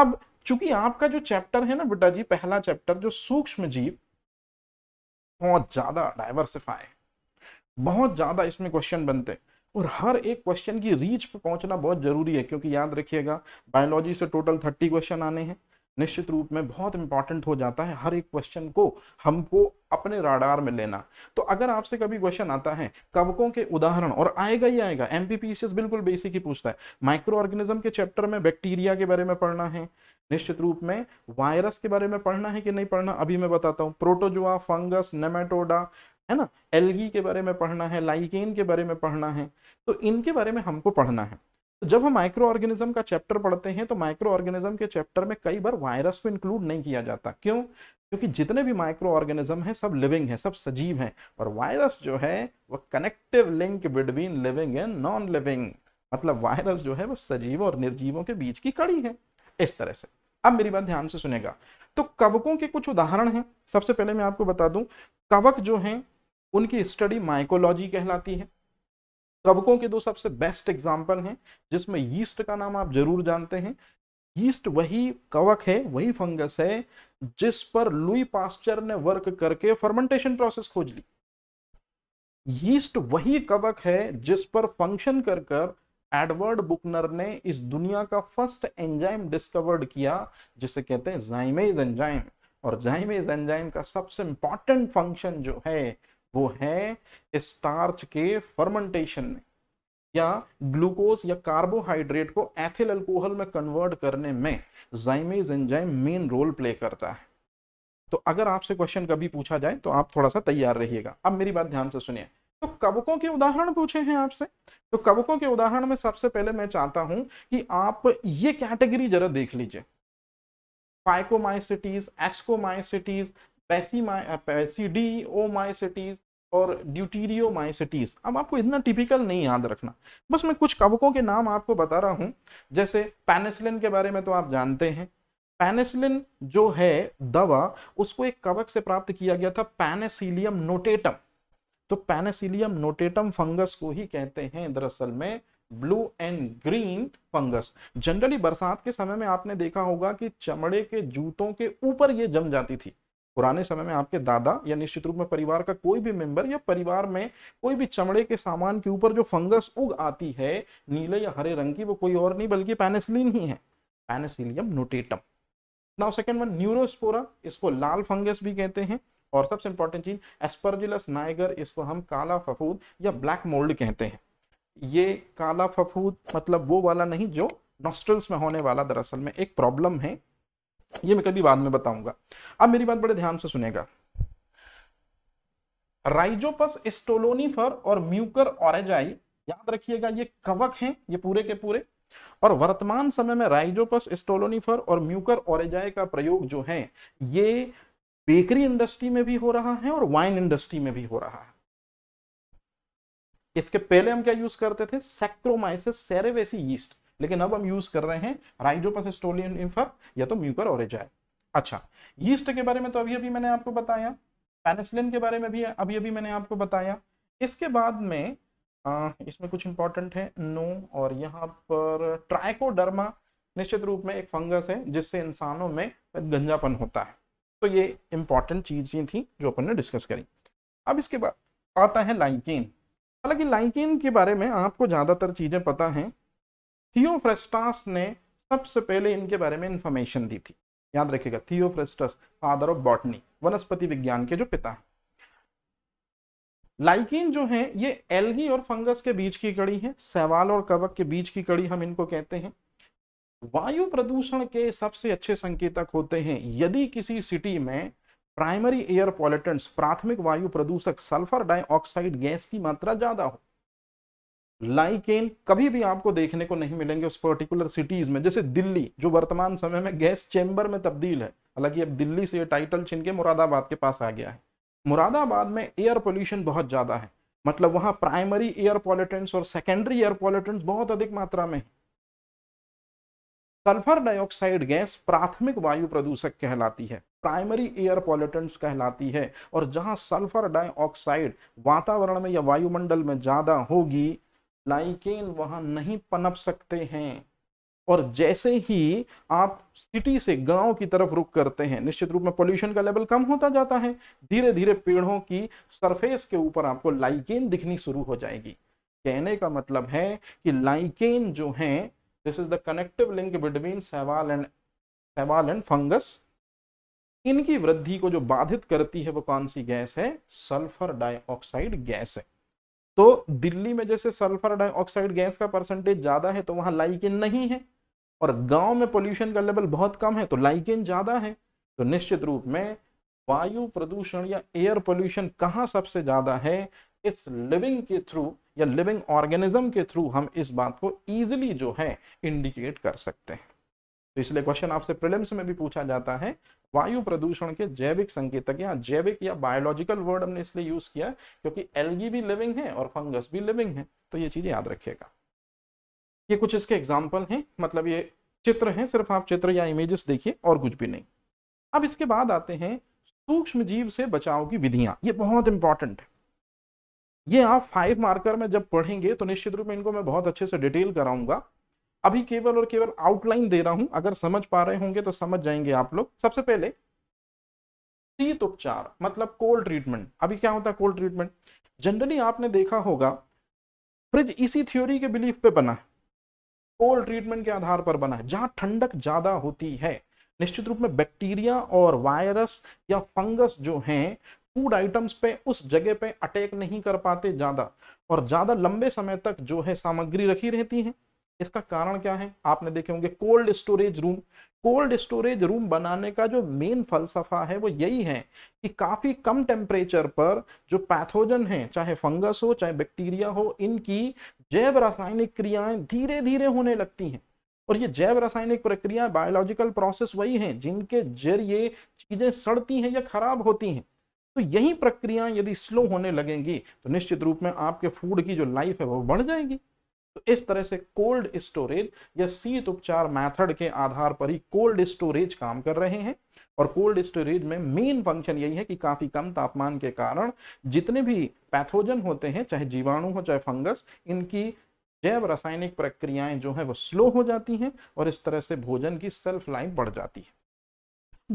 अब चूंकि आपका जो चैप्टर है ना बेटा जी पहला चैप्टर जो सूक्ष्म जीव बहुत ज्यादा डाइवर्सिफाई बहुत ज्यादा इसमें क्वेश्चन बनते हैं और हर एक क्वेश्चन की रीच पर पहुंचना बहुत जरूरी है क्योंकि याद रखिएगा बायोलॉजी से टोटल थर्टी क्वेश्चन आने हैं निश्चित रूप में बहुत इंपॉर्टेंट हो जाता है हर एक क्वेश्चन को हमको अपने राडार में लेना तो अगर आपसे कभी क्वेश्चन आता है कवकों के उदाहरण और आएगा ही आएगा एमपीपीसीएस बिल्कुल बेसिक ही पूछता है माइक्रो ऑर्गेनिज्म के चैप्टर में बैक्टीरिया के बारे में पढ़ना है निश्चित रूप में वायरस के बारे में पढ़ना है कि नहीं पढ़ना अभी मैं बताता हूँ प्रोटोजुआ फंगस नेमेटोडा है ना एलगी के बारे में पढ़ना है लाइकेन के बारे में पढ़ना है तो इनके बारे में हमको पढ़ना है तो जब हम माइक्रो ऑर्गेनिज्म का चैप्टर पढ़ते हैं तो माइक्रो ऑर्गेनिज्म के चैप्टर में कई बार वायरस को इंक्लूड नहीं किया जाता क्यों क्योंकि जितने भी माइक्रो ऑर्गेनिज्म हैं सब लिविंग हैं सब सजीव हैं और वायरस जो है वो connective link between living and non living मतलब वायरस जो है वो सजीव और निर्जीवों के बीच की कड़ी है इस तरह से अब मेरी बात ध्यान से सुनेगा तो कवकों के कुछ उदाहरण हैं सबसे पहले मैं आपको बता दूं कवक जो हैं उनकी स्टडी माइकोलॉजी कहलाती है कवकों के दो सबसे बेस्ट एग्जाम्पल हैं जिसमें यीस्ट का नाम आप जरूर जानते हैं यीस्ट वही कवक है वही फंगस है जिस पर लुई पास्चर ने वर्क करके फर्मेंटेशन प्रोसेस खोज ली यीस्ट वही कवक है जिस पर फंक्शन कर कर एडवर्ड बुकनर ने इस दुनिया का फर्स्ट एंजाइम डिस्कवर्ड किया जिसे कहते हैं जाइमेज एंजाइम और जाइमेज एंजाइम का सबसे इंपॉर्टेंट फंक्शन जो है वो है स्टार्च के फर्मेंटेशन में या ग्लूकोज या कार्बोहाइड्रेट को एथिल अल्कोहल में कन्वर्ट करने में zymase enzyme main role play करता है तो अगर आपसे क्वेश्चन कभी पूछा जाए तो आप थोड़ा सा तैयार रहिएगा अब मेरी बात ध्यान से सुनिए तो कवकों के उदाहरण पूछे हैं आपसे तो कवकों के उदाहरण में सबसे पहले मैं चाहता हूं कि आप ये कैटेगरी जरा देख लीजिए पाइकोमाइसिटीज एस्कोमाइसिटीज पैसीडीओमाइसिटीज और ड्यूटीरियोमाइसिटीज अब आपको इतना टिपिकल नहीं याद रखना बस मैं कुछ कवकों के नाम आपको बता रहा हूँ जैसे पेनिसिलिन के बारे में तो आप जानते हैं पेनिसिलिन जो है दवा उसको एक कवक से प्राप्त किया गया था पेनिसिलियम नोटेटम तो पैनेसिलियम नोटेटम फंगस को ही कहते हैं दरअसल में blue and green fungus generally बरसात के समय में आपने देखा होगा कि चमड़े के जूतों के ऊपर ये जम जाती थी पुराने समय में आपके दादा या निश्चित रूप में परिवार का कोई भी मेंबर या परिवार में कोई भी चमड़े के सामान के ऊपर जो फंगस उग आती है नीले या हरे रंग की वो कोई और नहीं बल्कि पेनिसिलिन ही है penicillium notatum now second one neurospora इसको लाल फंगस भी कहते हैं और सबसे इंपॉर्टेंट चीज एस्परजिलस नाइगर इसको हम काला फफूद या ब्लैक मोल्ड कहते हैं ये काला फफूद मतलब वो वाला नहीं जो नॉस्ट्रल्स में होने वाला दरअसल में एक प्रॉब्लम है ये मैं कभी बाद में बताऊंगा अब मेरी बात बड़े ध्यान से सुनेगा राइजोपस एस्टोलोनिफर और म्यूकर ऑरेजाई याद रखिएगा ये कवक हैं ये पूरे के पूरे और वर्तमान समय में राइजोपस एस्टोलोनिफर और म्यूकर ऑरेजाई का प्रयोग जो है ये बेकरी इंडस्ट्री में भी हो रहा है और वाइन इंडस्ट्री में भी हो रहा है इसके पहले हम क्या यूज करते थे सैक्रोमाइसिस सेरेवेसी यीस्ट लेकिन अब हम यूज कर रहे हैं राइडोपासिस्टोलियन इंफर या तो म्यूकर और अच्छा यीस्ट के बारे में तो अभी अभी मैंने आपको बताया पेनेसिलिन के बारे में भी अभी अभी मैंने आपको बताया इसके बाद में आ, इसमें कुछ इंपॉर्टेंट है नो और यहाँ पर ट्राइकोडर्मा निश्चित रूप में एक फंगस है जिससे इंसानों में गंजापन होता है तो ये इंपॉर्टेंट चीजें थी जो अपन ने डिस्कस करी अब इसके बाद आता है लाइकेन हालांकि लाइकेन के बारे में आपको ज़्यादातर चीज़ें पता हैं थियोफ्रेस्टास ने सबसे पहले इनके बारे में इंफॉर्मेशन दी थी याद रखिएगा थियोफ्रेस्टस फादर ऑफ बॉटनी वनस्पति विज्ञान के जो पिता हैं लाइकिन जो है ये एलगी और फंगस के बीच की कड़ी है सहवाल और कवक के बीच की कड़ी हम इनको कहते हैं वायु प्रदूषण के सबसे अच्छे संकेतक होते हैं यदि किसी सिटी में प्राइमरी एयर पॉलिटेंट्स प्राथमिक वायु प्रदूषक सल्फर डाइऑक्साइड गैस की मात्रा ज्यादा हो लाइकेन कभी भी आपको देखने को नहीं मिलेंगे उस पर्टिकुलर सिटीज में जैसे दिल्ली जो वर्तमान समय में गैस चैम्बर में तब्दील है हालांकि अब दिल्ली से ये टाइटल छिन के मुरादाबाद के पास आ गया है मुरादाबाद में एयर पोल्यूशन बहुत ज़्यादा है मतलब वहाँ प्राइमरी एयर पॉलिटेंट्स और सेकेंडरी एयर पॉलिटेंट्स बहुत अधिक मात्रा में है सल्फर डाइऑक्साइड गैस प्राथमिक वायु प्रदूषक कहलाती है प्राइमरी एयर पॉल्यूटेंट्स कहलाती है और जहां सल्फर डाइऑक्साइड वातावरण में या वायुमंडल में ज़्यादा होगी लाइकेन वहां नहीं पनप सकते हैं और जैसे ही आप सिटी से गांव की तरफ रुक करते हैं निश्चित रूप में पोल्यूशन का लेवल कम होता जाता है धीरे धीरे पेड़ों की सरफेस के ऊपर आपको लाइकेन दिखनी शुरू हो जाएगी कहने का मतलब है कि लाइकेन जो है this is the connective link between सेवाल एंड सेवाल एंड फंगस इनकी वृद्धि को जो बाधित करती है वो कौन सी गैस है सल्फर डाइऑक्साइड गैस है तो दिल्ली में जैसे सल्फर डाइऑक्साइड गैस का परसेंटेज ज्यादा है तो वहां लाइकिन नहीं है और गांव में पोल्यूशन का लेवल बहुत कम है तो लाइकिन ज्यादा है तो निश्चित रूप में वायु प्रदूषण या एयर पोल्यूशन कहाँ सबसे ज्यादा है इस लिविंग के थ्रू या लिविंग ऑर्गेनिज्म के थ्रू हम इस बात को इजिली जो है इंडिकेट कर सकते हैं तो इसलिए क्वेश्चन आपसे प्रिलिम्स में भी पूछा जाता है वायु प्रदूषण के जैविक संकेतक या जैविक या बायोलॉजिकल वर्ड हमने इसलिए यूज किया क्योंकि एलगी भी लिविंग है और फंगस भी लिविंग है तो ये चीज याद रखिएगा ये कुछ इसके एग्जाम्पल हैं मतलब ये चित्र हैं सिर्फ आप चित्र या इमेजेस देखिए और कुछ भी नहीं अब इसके बाद आते हैं सूक्ष्म जीव से बचाव की विधियां ये बहुत इंपॉर्टेंट है ये आप फाइव मार्कर में जब पढ़ेंगे तो निश्चित रूप में इनको मैं बहुत अच्छे से डिटेल कराऊंगा अभी केवल और केवल आउटलाइन दे रहा हूं अगर समझ पा रहे होंगे तो समझ जाएंगे आप लोग सबसे पहले शीत उपचार मतलब कोल्ड ट्रीटमेंट अभी क्या होता है कोल्ड ट्रीटमेंट जनरली आपने देखा होगा फ्रिज इसी थ्योरी के बिलीफ पे बना है कोल्ड ट्रीटमेंट के आधार पर बना है जहां ठंडक ज़्यादा होती है निश्चित रूप में बैक्टीरिया और वायरस या फंगस जो हैं फूड आइटम्स पे उस जगह पे अटैक नहीं कर पाते ज़्यादा और ज़्यादा लंबे समय तक जो है सामग्री रखी रहती है इसका कारण क्या है आपने देखे होंगे cold storage room cold storage room बनाने का जो मेन फलसफा है वो यही है कि काफ़ी कम टेम्परेचर पर जो पैथोजन है चाहे फंगस हो चाहे बैक्टीरिया हो इनकी जैव रासायनिक क्रियाएं धीरे धीरे होने लगती हैं और ये जैव रासायनिक प्रक्रिया बायोलॉजिकल प्रोसेस वही हैं जिनके जरिए चीज़ें सड़ती हैं या खराब होती हैं तो यही प्रक्रियाएं यदि स्लो होने लगेंगी तो निश्चित रूप में आपके फूड की जो लाइफ है वो बढ़ जाएगी तो इस तरह से कोल्ड स्टोरेज या शीत उपचार मैथड के आधार पर ही कोल्ड स्टोरेज काम कर रहे हैं और कोल्ड स्टोरेज में मेन फंक्शन यही है कि काफ़ी कम तापमान के कारण जितने भी पैथोजन होते हैं चाहे जीवाणु हो चाहे फंगस इनकी जैव रासायनिक प्रक्रियाएं जो है वो स्लो हो जाती हैं और इस तरह से भोजन की सेल्फ लाइफ बढ़ जाती है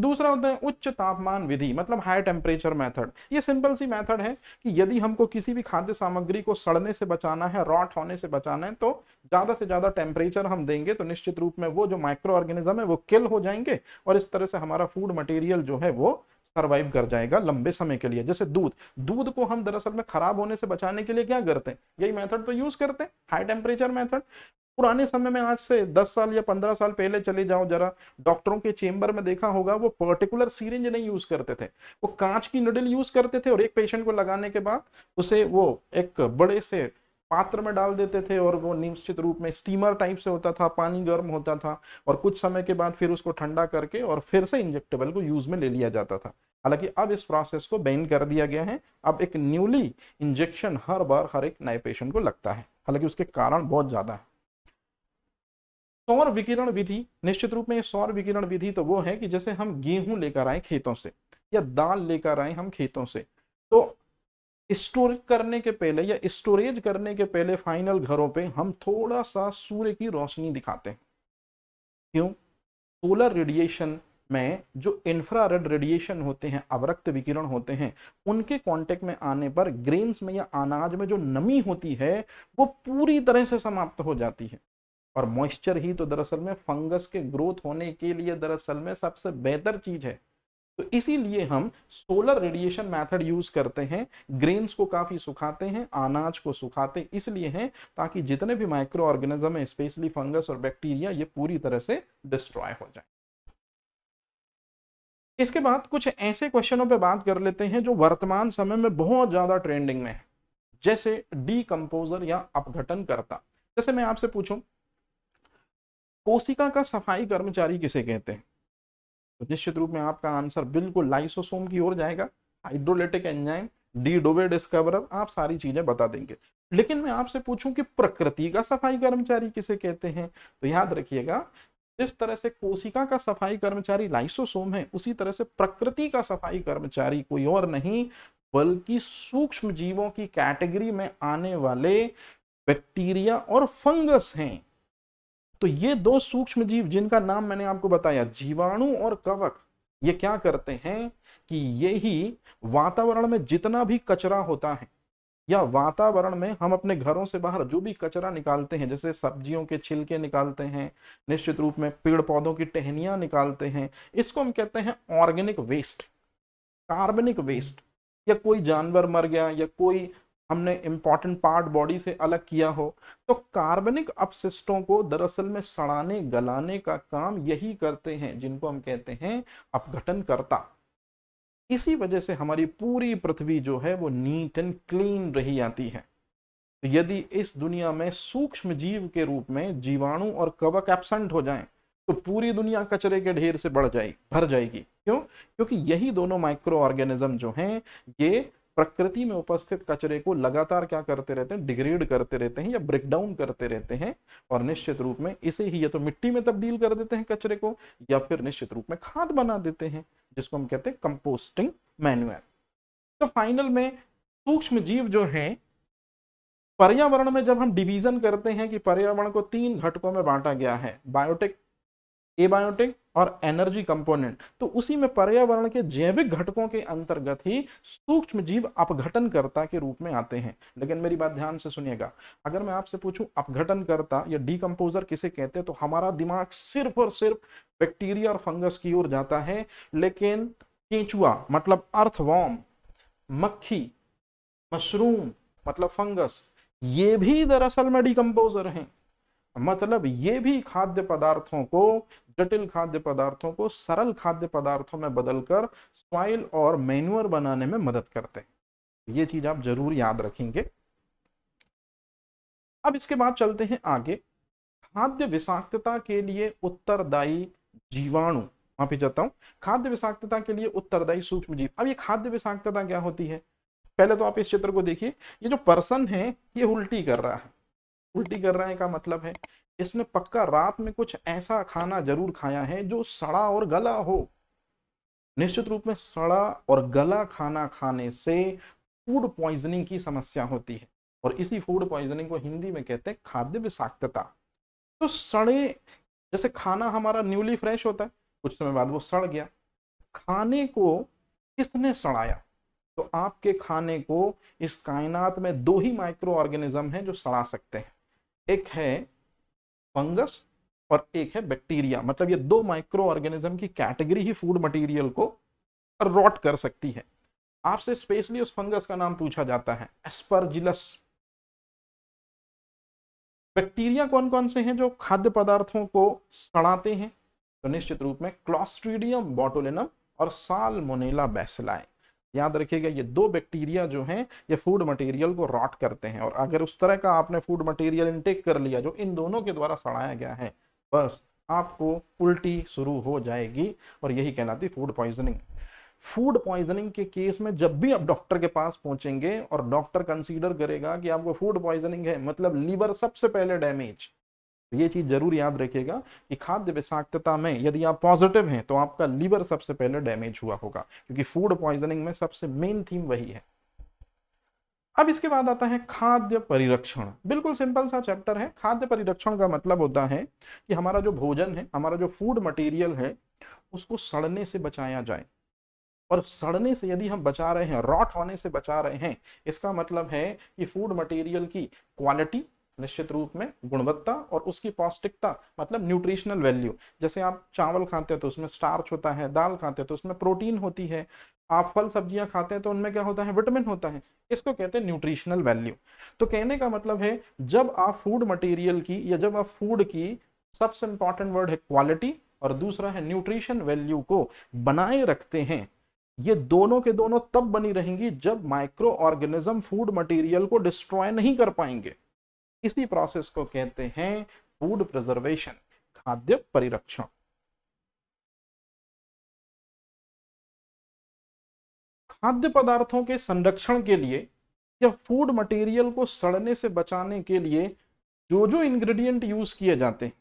दूसरा होता है उच्च तापमान विधि मतलब हाई टेम्परेचर मेथड ये सिंपल सी मेथड है कि यदि हमको किसी भी खाद्य सामग्री को सड़ने से बचाना है रॉट होने से बचाना है तो ज़्यादा से ज़्यादा टेम्परेचर हम देंगे तो निश्चित रूप में वो जो माइक्रो ऑर्गेनिज्म है वो किल हो जाएंगे और इस तरह से हमारा फूड मटेरियल जो है वो सर्वाइव कर जाएगा लंबे समय के लिए जैसे दूध दूध को हम दरअसल में खराब होने से बचाने के लिए क्या करते हैं यही मेथड तो यूज करते हैं हाई टेम्परेचर मेथड पुराने समय में आज से 10 साल या 15 साल पहले चले जाओ जरा डॉक्टरों के चेंबर में देखा होगा वो पर्टिकुलर सीरेंज नहीं यूज करते थे वो कांच की नडल यूज करते थे और एक पेशेंट को लगाने के बाद उसे वो एक बड़े से पात्र में डाल देते थे और वो निश्चित रूप में स्टीमर टाइप से होता था पानी गर्म होता था और कुछ समय के बाद फिर उसको ठंडा करके और फिर से इंजेक्टेबल को यूज में ले लिया जाता था हालांकि अब इस प्रोसेस को बैन कर दिया गया है अब एक न्यूली इंजेक्शन हर बार हर एक नए पेशेंट को लगता है हालांकि उसके कारण बहुत ज़्यादा है सौर विकिरण विधि निश्चित रूप में सौर विकिरण विधि तो वो है कि जैसे हम गेहूं लेकर आए खेतों से या दाल लेकर आए हम खेतों से तो स्टोर करने के पहले या स्टोरेज करने के पहले फाइनल घरों पे हम थोड़ा सा सूर्य की रोशनी दिखाते हैं क्यों सोलर रेडिएशन में जो इंफ्रारेड रेडिएशन होते हैं अवरक्त विकिरण होते हैं उनके कांटेक्ट में आने पर ग्रेन्स में या अनाज में जो नमी होती है वो पूरी तरह से समाप्त हो जाती है और मॉइस्चर ही तो दरअसल में फंगस के ग्रोथ होने के लिए दरअसल में सबसे बेहतर चीज़ है तो इसीलिए हम सोलर रेडिएशन मेथड यूज करते हैं ग्रेन्स को काफी सुखाते हैं अनाज को सुखाते इसलिए हैं ताकि जितने भी माइक्रो ऑर्गेनिज्म है स्पेशली फंगस और बैक्टीरिया ये पूरी तरह से डिस्ट्रॉय हो जाए इसके बाद कुछ ऐसे क्वेश्चनों पे बात कर लेते हैं जो वर्तमान समय में बहुत ज्यादा ट्रेंडिंग में है जैसे डीकम्पोजर या अपघटन करता जैसे मैं आपसे पूछूं कोशिका का सफाई कर्मचारी किसे कहते हैं तो निश्चित रूप में आपका आंसर बिल्कुल लाइसोसोम की ओर जाएगा hydrolytic enzyme de Duve discover आप सारी चीजें बता देंगे लेकिन मैं आपसे पूछूं कि प्रकृति का सफाई कर्मचारी किसे कहते हैं तो याद रखिएगा जिस तरह से कोशिका का सफाई कर्मचारी लाइसोसोम है उसी तरह से प्रकृति का सफाई कर्मचारी कोई और नहीं बल्कि सूक्ष्म जीवों की कैटेगरी में आने वाले बैक्टीरिया और फंगस हैं तो ये दो सूक्ष्म जीव जिनका नाम मैंने आपको बताया जीवाणु और कवक ये क्या करते हैं कि ये ही वातावरण में जितना भी कचरा होता है या वातावरण में हम अपने घरों से बाहर जो भी कचरा निकालते हैं जैसे सब्जियों के छिलके निकालते हैं निश्चित रूप में पेड़ पौधों की टहनिया निकालते हैं इसको हम कहते हैं ऑर्गेनिक वेस्ट कार्बनिक वेस्ट या कोई जानवर मर गया या कोई हमने इम्पॉर्टेंट पार्ट बॉडी से अलग किया हो तो कार्बनिक अपशिष्टों को दरअसल में सड़ाने गलाने का काम यही करते हैं जिनको हम कहते हैं अपघटन करता इसी वजह से हमारी पूरी पृथ्वी जो है वो नीट एंड क्लीन रही आती है तो यदि इस दुनिया में सूक्ष्म जीव के रूप में जीवाणु और कवक एबसेंट हो जाएं तो पूरी दुनिया कचरे के ढेर से बढ़ जाएगी भर जाएगी क्यों क्योंकि यही दोनों माइक्रो ऑर्गेनिज्म जो हैं ये प्रकृति में उपस्थित कचरे को लगातार क्या करते रहते हैं डिग्रेड करते रहते हैं या ब्रेक डाउन करते रहते हैं और निश्चित रूप में इसे ही या तो मिट्टी में तब्दील कर देते हैं कचरे को या फिर निश्चित रूप में खाद बना देते हैं जिसको हम कहते हैं कंपोस्टिंग मैन्युअल तो फाइनल में सूक्ष्म जीव जो है पर्यावरण में जब हम डिवीजन करते हैं कि पर्यावरण को तीन घटकों में बांटा गया है बायोटेक एबायोटिक और एनर्जी कंपोनेंट तो उसी में पर्यावरण के जैविक घटकों के अंतर्गत ही सूक्ष्म जीव अपघटनकर्ता के रूप में आते हैं लेकिन मेरी बात ध्यान से सुनिएगा अगर मैं आपसे पूछूं अपघटनकर्ता या डीकम्पोजर किसे कहते हैं तो हमारा दिमाग सिर्फ और सिर्फ बैक्टीरिया और फंगस की ओर जाता है लेकिन केंचुआ मतलब अर्थवॉम मक्खी मशरूम मतलब फंगस ये भी दरअसल में डिकम्पोजर हैं मतलब ये भी खाद्य पदार्थों को जटिल खाद्य पदार्थों को सरल खाद्य पदार्थों में बदलकर स्वाइल और मैन्यूअर बनाने में मदद करते हैं ये चीज आप जरूर याद रखेंगे अब इसके बाद चलते हैं आगे खाद्य विषाक्तता के लिए उत्तरदायी जीवाणु माफी चाहता हूं खाद्य विषाक्तता के लिए उत्तरदायी सूक्ष्म जीव अब ये खाद्य विषाक्तता क्या होती है पहले तो आप इस चित्र को देखिए ये जो पर्सन है ये उल्टी कर रहा है उल्टी कर रहे है का मतलब है इसने पक्का रात में कुछ ऐसा खाना जरूर खाया है जो सड़ा और गला हो निश्चित रूप में सड़ा और गला खाना खाने से फूड पॉइजनिंग की समस्या होती है और इसी फूड पॉइजनिंग को हिंदी में कहते हैं खाद्य विषाक्तता तो सड़े जैसे खाना हमारा न्यूली फ्रेश होता है कुछ समय बाद वो सड़ गया खाने को किसने सड़ाया तो आपके खाने को इस कायनात में दो ही माइक्रो ऑर्गेनिज्म हैं जो सड़ा सकते हैं एक है फंगस और एक है बैक्टीरिया मतलब ये दो माइक्रो ऑर्गेनिज्म की कैटेगरी ही फूड मटेरियल को रॉट कर सकती है आपसे स्पेशली उस फंगस का नाम पूछा जाता है एस्परजिलस बैक्टीरिया कौन कौन से हैं जो खाद्य पदार्थों को सड़ाते हैं तो निश्चित रूप में क्लॉस्ट्रीडियम बॉटोलिनम और मोनेला बैसिलाए याद रखिएगा ये दो बैक्टीरिया जो हैं ये फूड मटेरियल को रॉट करते हैं और अगर उस तरह का आपने फूड मटेरियल इनटेक कर लिया जो इन दोनों के द्वारा सड़ाया गया है बस आपको उल्टी शुरू हो जाएगी और यही कहलाती फूड पॉइजनिंग फूड पॉइजनिंग के केस में जब भी आप डॉक्टर के पास पहुंचेंगे और डॉक्टर कंसीडर करेगा कि आपको फूड पॉइजनिंग है मतलब लीवर सबसे पहले डैमेज तो ये चीज़ जरूर याद रखिएगा कि खाद्य विषाक्तता में यदि आप पॉजिटिव हैं तो आपका लीवर सबसे पहले डैमेज हुआ होगा क्योंकि फूड पॉइजनिंग में सबसे मेन थीम वही है अब इसके बाद आता है खाद्य परिरक्षण बिल्कुल सिंपल सा चैप्टर है खाद्य परिरक्षण का मतलब होता है कि हमारा जो भोजन है हमारा जो फूड मटेरियल है उसको सड़ने से बचाया जाए और सड़ने से यदि हम बचा रहे हैं रॉट होने से बचा रहे हैं इसका मतलब है कि फूड मटेरियल की क्वालिटी निश्चित रूप में गुणवत्ता और उसकी पौष्टिकता मतलब न्यूट्रिशनल वैल्यू जैसे आप चावल खाते हैं तो उसमें स्टार्च होता है दाल खाते हैं तो उसमें प्रोटीन होती है आप फल सब्जियां खाते हैं तो उनमें क्या होता है विटामिन होता है इसको कहते हैं न्यूट्रिशनल वैल्यू तो कहने का मतलब है जब आप फूड मटेरियल की या जब आप फूड की सबसे इंपॉर्टेंट वर्ड है क्वालिटी और दूसरा है न्यूट्रिशन वैल्यू को बनाए रखते हैं ये दोनों के दोनों तब बनी रहेंगी जब माइक्रो ऑर्गेनिज्म फूड मटेरियल को डिस्ट्रॉय नहीं कर पाएंगे इसी प्रोसेस को कहते हैं फूड प्रिजर्वेशन खाद्य परिरक्षण खाद्य पदार्थों के संरक्षण के लिए या फूड मटेरियल को सड़ने से बचाने के लिए जो जो इंग्रेडिएंट यूज किए जाते हैं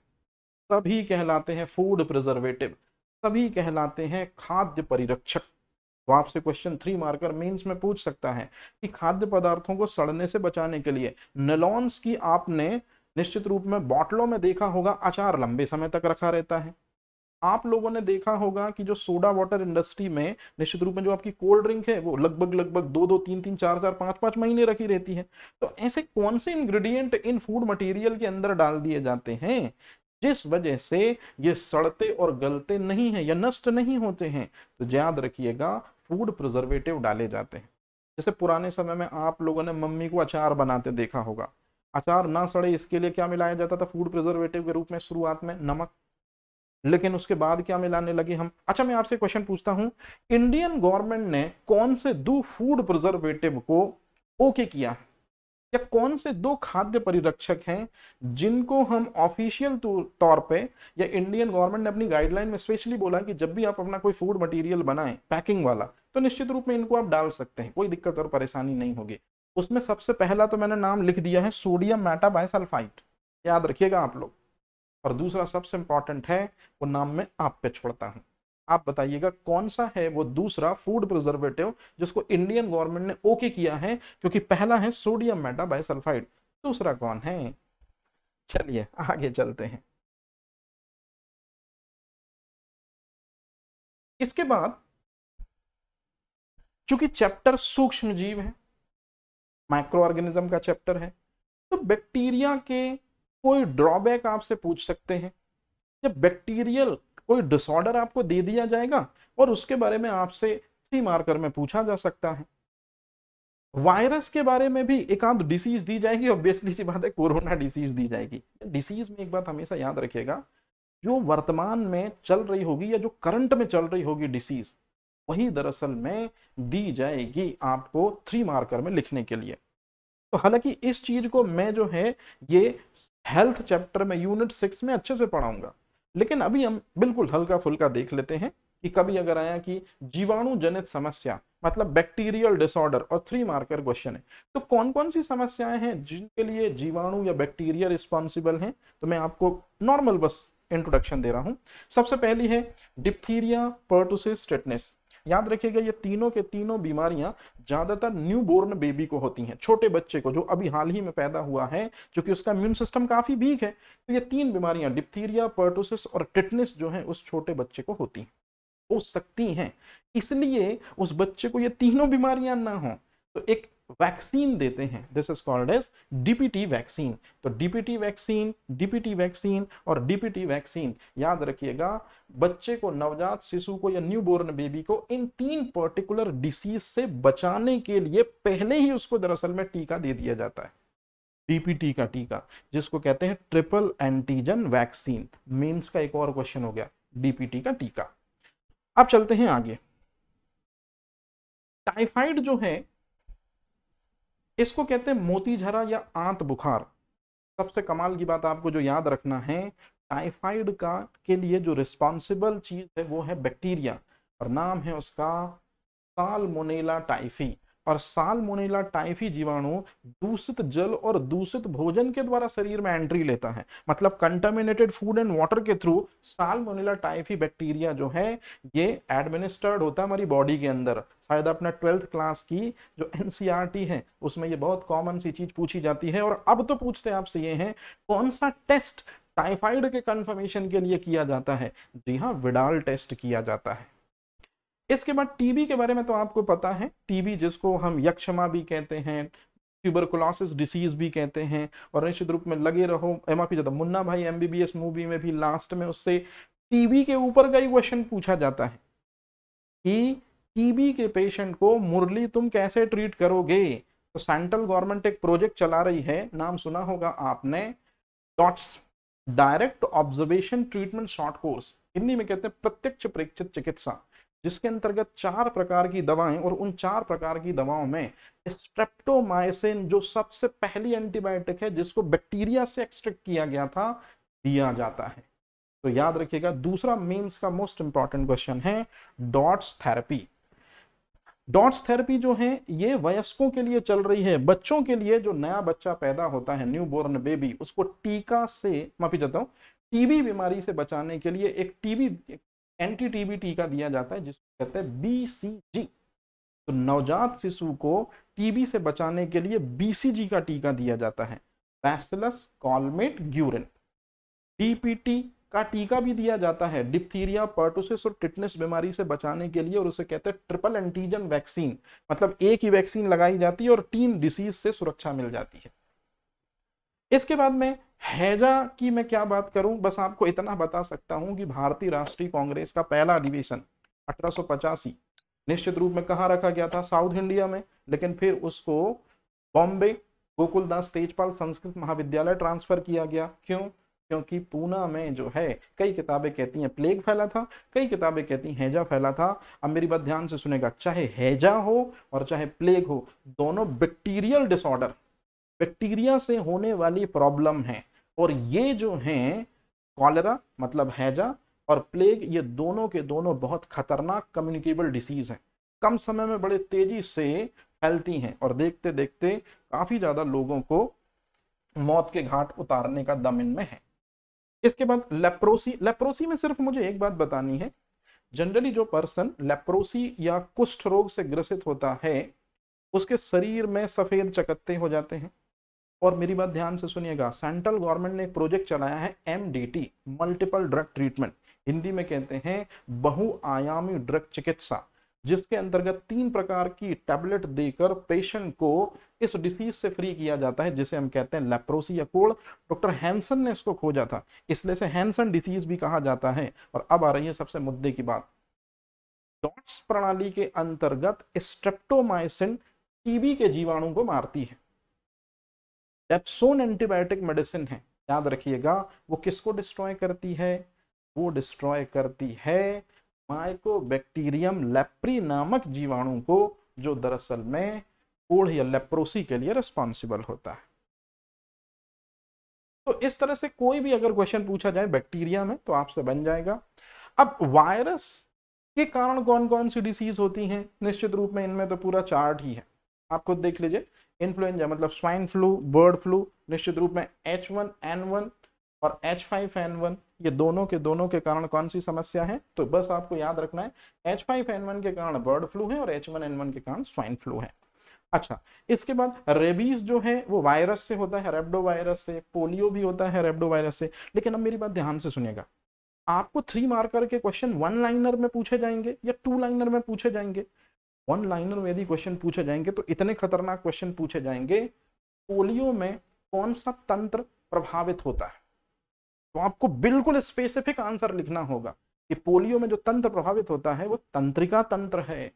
सभी कहलाते हैं फूड प्रिजर्वेटिव सभी कहलाते हैं खाद्य परिरक्षक तो आपसे क्वेश्चन थ्री मार्कर मीन्स में पूछ सकता है कि खाद्य पदार्थों को सड़ने से बचाने के लिए नलॉन्स की आपने निश्चित रूप में बॉटलों में देखा होगा अचार लंबे समय तक रखा रहता है आप लोगों ने देखा होगा कि जो सोडा वाटर इंडस्ट्री में निश्चित रूप में जो आपकी कोल्ड ड्रिंक है वो लगभग लगभग दो दो तीन तीन चार चार पांच पांच महीने रखी रहती है तो ऐसे कौन से इंग्रेडिएंट इन फूड मटेरियल के अंदर डाल दिए जाते हैं जिस वजह से ये सड़ते और गलते नहीं है या नष्ट नहीं होते हैं तो याद रखिएगा फूड प्रिजर्वेटिव डाले जाते हैं जैसे पुराने समय में आप लोगों ने मम्मी को अचार बनाते देखा होगा अचार ना सड़े इसके लिए क्या मिलाया जाता था फूड प्रिजर्वेटिव के रूप में शुरुआत में नमक लेकिन उसके बाद क्या मिलाने लगे हम अच्छा मैं आपसे क्वेश्चन पूछता हूँ इंडियन गवर्नमेंट ने कौन से दो फूड प्रिजर्वेटिव को ओके किया या कौन से दो खाद्य परिरक्षक हैं जिनको हम ऑफिशियल तो तौर पे या इंडियन गवर्नमेंट ने अपनी गाइडलाइन में स्पेशली बोला कि जब भी आप अपना कोई फूड मटेरियल बनाएं पैकिंग वाला तो निश्चित रूप में इनको आप डाल सकते हैं कोई दिक्कत और परेशानी नहीं होगी उसमें सबसे पहला तो मैंने नाम लिख दिया है सोडियम मेटाबाइसल्फाइट याद रखिएगा आप लोग और दूसरा सबसे इंपॉर्टेंट है वो नाम मैं आप पे छोड़ता हूँ आप बताइएगा कौन सा है वो दूसरा फूड प्रिजर्वेटिव जिसको इंडियन गवर्नमेंट ने ओके किया है क्योंकि पहला है सोडियम मेटाबाइसल्फाइड दूसरा कौन है चलिए आगे चलते हैं इसके बाद चूंकि चैप्टर सूक्ष्म जीव है माइक्रो ऑर्गेनिज्म का चैप्टर है तो बैक्टीरिया के कोई ड्रॉबैक आपसे पूछ सकते हैं या बैक्टीरियल कोई डिसऑर्डर आपको दे दिया जाएगा और उसके बारे में आपसे सी मार्कर में पूछा जा सकता है वायरस के बारे में भी एकांत डिसीज दी जाएगी ऑब्वियसली सी बात है कोरोना डिसीज दी जाएगी डिसीज में एक बात हमेशा याद रखिएगा जो वर्तमान में चल रही होगी या जो करंट में चल रही होगी डिसीज वही दरअसल में दी जाएगी आपको थ्री मार्कर में लिखने के लिए तो हालांकि इस चीज को मैं जो है ये हेल्थ चैप्टर में यूनिट सिक्स में अच्छे से पढ़ाऊंगा लेकिन अभी हम बिल्कुल हल्का फुल्का देख लेते हैं कि कभी अगर आया कि जीवाणु जनित समस्या मतलब बैक्टीरियल डिसऑर्डर और थ्री मार्कर क्वेश्चन है तो कौन कौन सी समस्याएं हैं जिनके लिए जीवाणु या बैक्टीरिया रिस्पॉन्सिबल हैं तो मैं आपको नॉर्मल बस इंट्रोडक्शन दे रहा हूं सबसे पहली है डिप्थीरिया पर्टोसिस टेटनेस याद रखिएगा ये तीनों के तीनों बीमारियां ज्यादातर न्यू बोर्न बेबी को होती हैं छोटे बच्चे को जो अभी हाल ही में पैदा हुआ है क्योंकि उसका इम्यून सिस्टम काफी वीक है तो ये तीन बीमारियां डिप्थीरिया पर्टोसिस और टिटनेस जो है उस छोटे बच्चे को होती हो सकती हैं इसलिए उस बच्चे को ये तीनों बीमारियां ना हो तो एक वैक्सीन देते हैं this is called as DPT vaccine तो डीपीटी वैक्सीन डीपीटी वैक्सीन और डीपीटी वैक्सीन याद रखिएगा बच्चे को नवजात शिशु को या न्यू बोर्न बेबी को इन तीन पर्टिकुलर डिसीज से बचाने के लिए पहले ही उसको दरअसल में टीका दे दिया जाता है डीपीटी का टीका जिसको कहते हैं ट्रिपल एंटीजन वैक्सीन मीन्स का एक और क्वेश्चन हो गया डीपीटी का टीका अब चलते हैं आगे टाइफाइड जो है इसको कहते हैं मोतीझरा या आंत बुखार सबसे कमाल की बात आपको जो याद रखना है टाइफाइड का के लिए जो रिस्पॉन्सिबल चीज़ है वो है बैक्टीरिया और नाम है उसका साल मोनेला टाइफी और सालमोनेला टाइफी जीवाणु दूषित जल और दूषित भोजन के द्वारा शरीर में एंट्री लेता है मतलब कंटामिनेटेड फूड एंड वाटर के थ्रू सालमोनेला टाइफी बैक्टीरिया जो है ये एडमिनिस्टर्ड होता है हमारी बॉडी के अंदर शायद अपना ट्वेल्थ क्लास की जो एन e है उसमें ये बहुत कॉमन सी चीज पूछी जाती है और अब तो पूछते हैं आपसे ये है कौन सा टेस्ट टाइफाइड के कंफर्मेशन के लिए किया जाता है जी हाँ विडाल टेस्ट किया जाता है इसके बाद टीबी के बारे में तो आपको पता है टीबी जिसको हम यक्षमा भी कहते हैं ट्यूबरकुलोसिस डिसीज भी कहते हैं और निश्चित रूप में लगे रहो एम आप ज्यादा मुन्ना भाई एम मूवी में भी लास्ट में उससे टीबी के ऊपर का ही क्वेश्चन पूछा जाता है कि टीबी के पेशेंट को मुरली तुम कैसे ट्रीट करोगे तो सेंट्रल गवर्नमेंट एक प्रोजेक्ट चला रही है नाम सुना होगा आपने DOTS direct observation treatment short course Hindi में कहते हैं प्रत्यक्ष प्रेक्षित चिकित्सा जिसके अंतर्गत चार प्रकार की दवाएं और उन चार प्रकार की दवाओं में स्ट्रेप्टोमाइसिन जो सबसे पहली एंटीबायोटिक है जिसको बैक्टीरिया से एक्सट्रैक्ट किया गया था दिया जाता है तो याद रखिएगा दूसरा मेंस का मोस्ट इंपॉर्टेंट क्वेश्चन है डॉट्स थेरेपी डॉट्स थेरेपी जो है ये वयस्कों के लिए चल रही है बच्चों के लिए जो नया बच्चा पैदा होता है न्यू बोर्न बेबी उसको टीका से माफी चाहता हूँ टीबी बीमारी से बचाने के लिए एक टीबी एंटी टीबी टीका दिया जाता है जिसको कहते हैं बीसीजी तो नवजात शिशु को टीबी से बचाने के लिए बीसीजी का टीका दिया जाता है बैसिलस कॉलमेट ग्यूरिन डीपीटी का टीका भी दिया जाता है डिप्थीरिया पर्टोसिस और टिटनेस बीमारी से बचाने के लिए और उसे कहते हैं ट्रिपल एंटीजन वैक्सीन मतलब एक ही वैक्सीन लगाई जाती है और तीन डिसीज से सुरक्षा मिल जाती है इसके बाद में हैजा की मैं क्या बात करूं बस आपको इतना बता सकता हूं कि भारतीय राष्ट्रीय कांग्रेस का पहला अधिवेशन अठारह निश्चित रूप में कहा रखा गया था साउथ इंडिया में लेकिन फिर उसको बॉम्बे गोकुलदास तेजपाल संस्कृत महाविद्यालय ट्रांसफर किया गया क्यों क्योंकि पूना में जो है कई किताबें कहती हैं प्लेग फैला था कई किताबें कहती हैं हैजा फैला था अब मेरी बात ध्यान से सुनेगा चाहे हैजा हो और चाहे प्लेग हो दोनों बैक्टीरियल डिसऑर्डर बैक्टीरिया से होने वाली प्रॉब्लम है और ये जो हैं कॉलरा मतलब हैजा और प्लेग ये दोनों के दोनों बहुत खतरनाक कम्युनिकेबल डिसीज़ हैं कम समय में बड़े तेज़ी से फैलती हैं और देखते देखते काफ़ी ज़्यादा लोगों को मौत के घाट उतारने का दम इनमें है इसके बाद लेप्रोसी लेप्रोसी में सिर्फ मुझे एक बात बतानी है जनरली जो पर्सन लेप्रोसी या कुष्ठ रोग से ग्रसित होता है उसके शरीर में सफ़ेद चकत्ते हो जाते हैं और मेरी बात ध्यान से सुनिएगा सेंट्रल गवर्नमेंट ने एक प्रोजेक्ट चलाया है M multiple drug treatment Hindi में कहते हैं बहुआयामी ड्रग चिकित्सा जिसके अंतर्गत तीन प्रकार की टैबलेट देकर पेशेंट को इस डिसीज से फ्री किया जाता है जिसे हम कहते हैं लेप्रोसी या कोड़ डॉक्टर हैंसन ने इसको खोजा था इसलिए से हैंसन डिसीज भी कहा जाता है और अब आ रही है सबसे मुद्दे की बात डॉट्स प्रणाली के अंतर्गत स्ट्रेप्टोमाइसिन टीबी के जीवाणु को मारती है एप्सोन एंटीबायोटिक मेडिसिन है याद रखिएगा वो किसको डिस्ट्रॉय करती है वो डिस्ट्रॉय करती है माइकोबैक्टीरियम लेप्री नामक जीवाणु को जो दरअसल में कोढ़ या लेप्रोसी के लिए रिस्पॉन्सिबल होता है तो इस तरह से कोई भी अगर क्वेश्चन पूछा जाए बैक्टीरिया में तो आपसे बन जाएगा अब वायरस के कारण कौन कौन सी डिसीज होती हैं निश्चित रूप में इनमें तो पूरा चार्ट ही है आप खुद देख लीजिए इन्फ्लुएंजा मतलब स्वाइन फ्लू बर्ड फ्लू निश्चित रूप में एच वन एन वन और एच फाइव एन वन ये दोनों के दोनों के कारण कौन सी समस्या है तो बस आपको याद रखना है एच फाइव एन वन के कारण बर्ड फ्लू है और एच वन एन वन के कारण स्वाइन फ्लू है अच्छा इसके बाद रेबीज जो है वो वायरस से होता है रेबडो वायरस से पोलियो भी होता है रेबडो वायरस से लेकिन अब मेरी बात ध्यान से सुनिएगा आपको थ्री मार्कर के क्वेश्चन वन लाइनर में पूछे जाएंगे या टू लाइनर में पूछे जाएंगे वन लाइनर में यदि क्वेश्चन पूछे जाएंगे तो इतने खतरनाक क्वेश्चन पूछे जाएंगे पोलियो में कौन सा तंत्र प्रभावित होता है तो आपको बिल्कुल स्पेसिफिक आंसर लिखना होगा कि पोलियो में जो तंत्र प्रभावित होता है वो तंत्रिका तंत्र है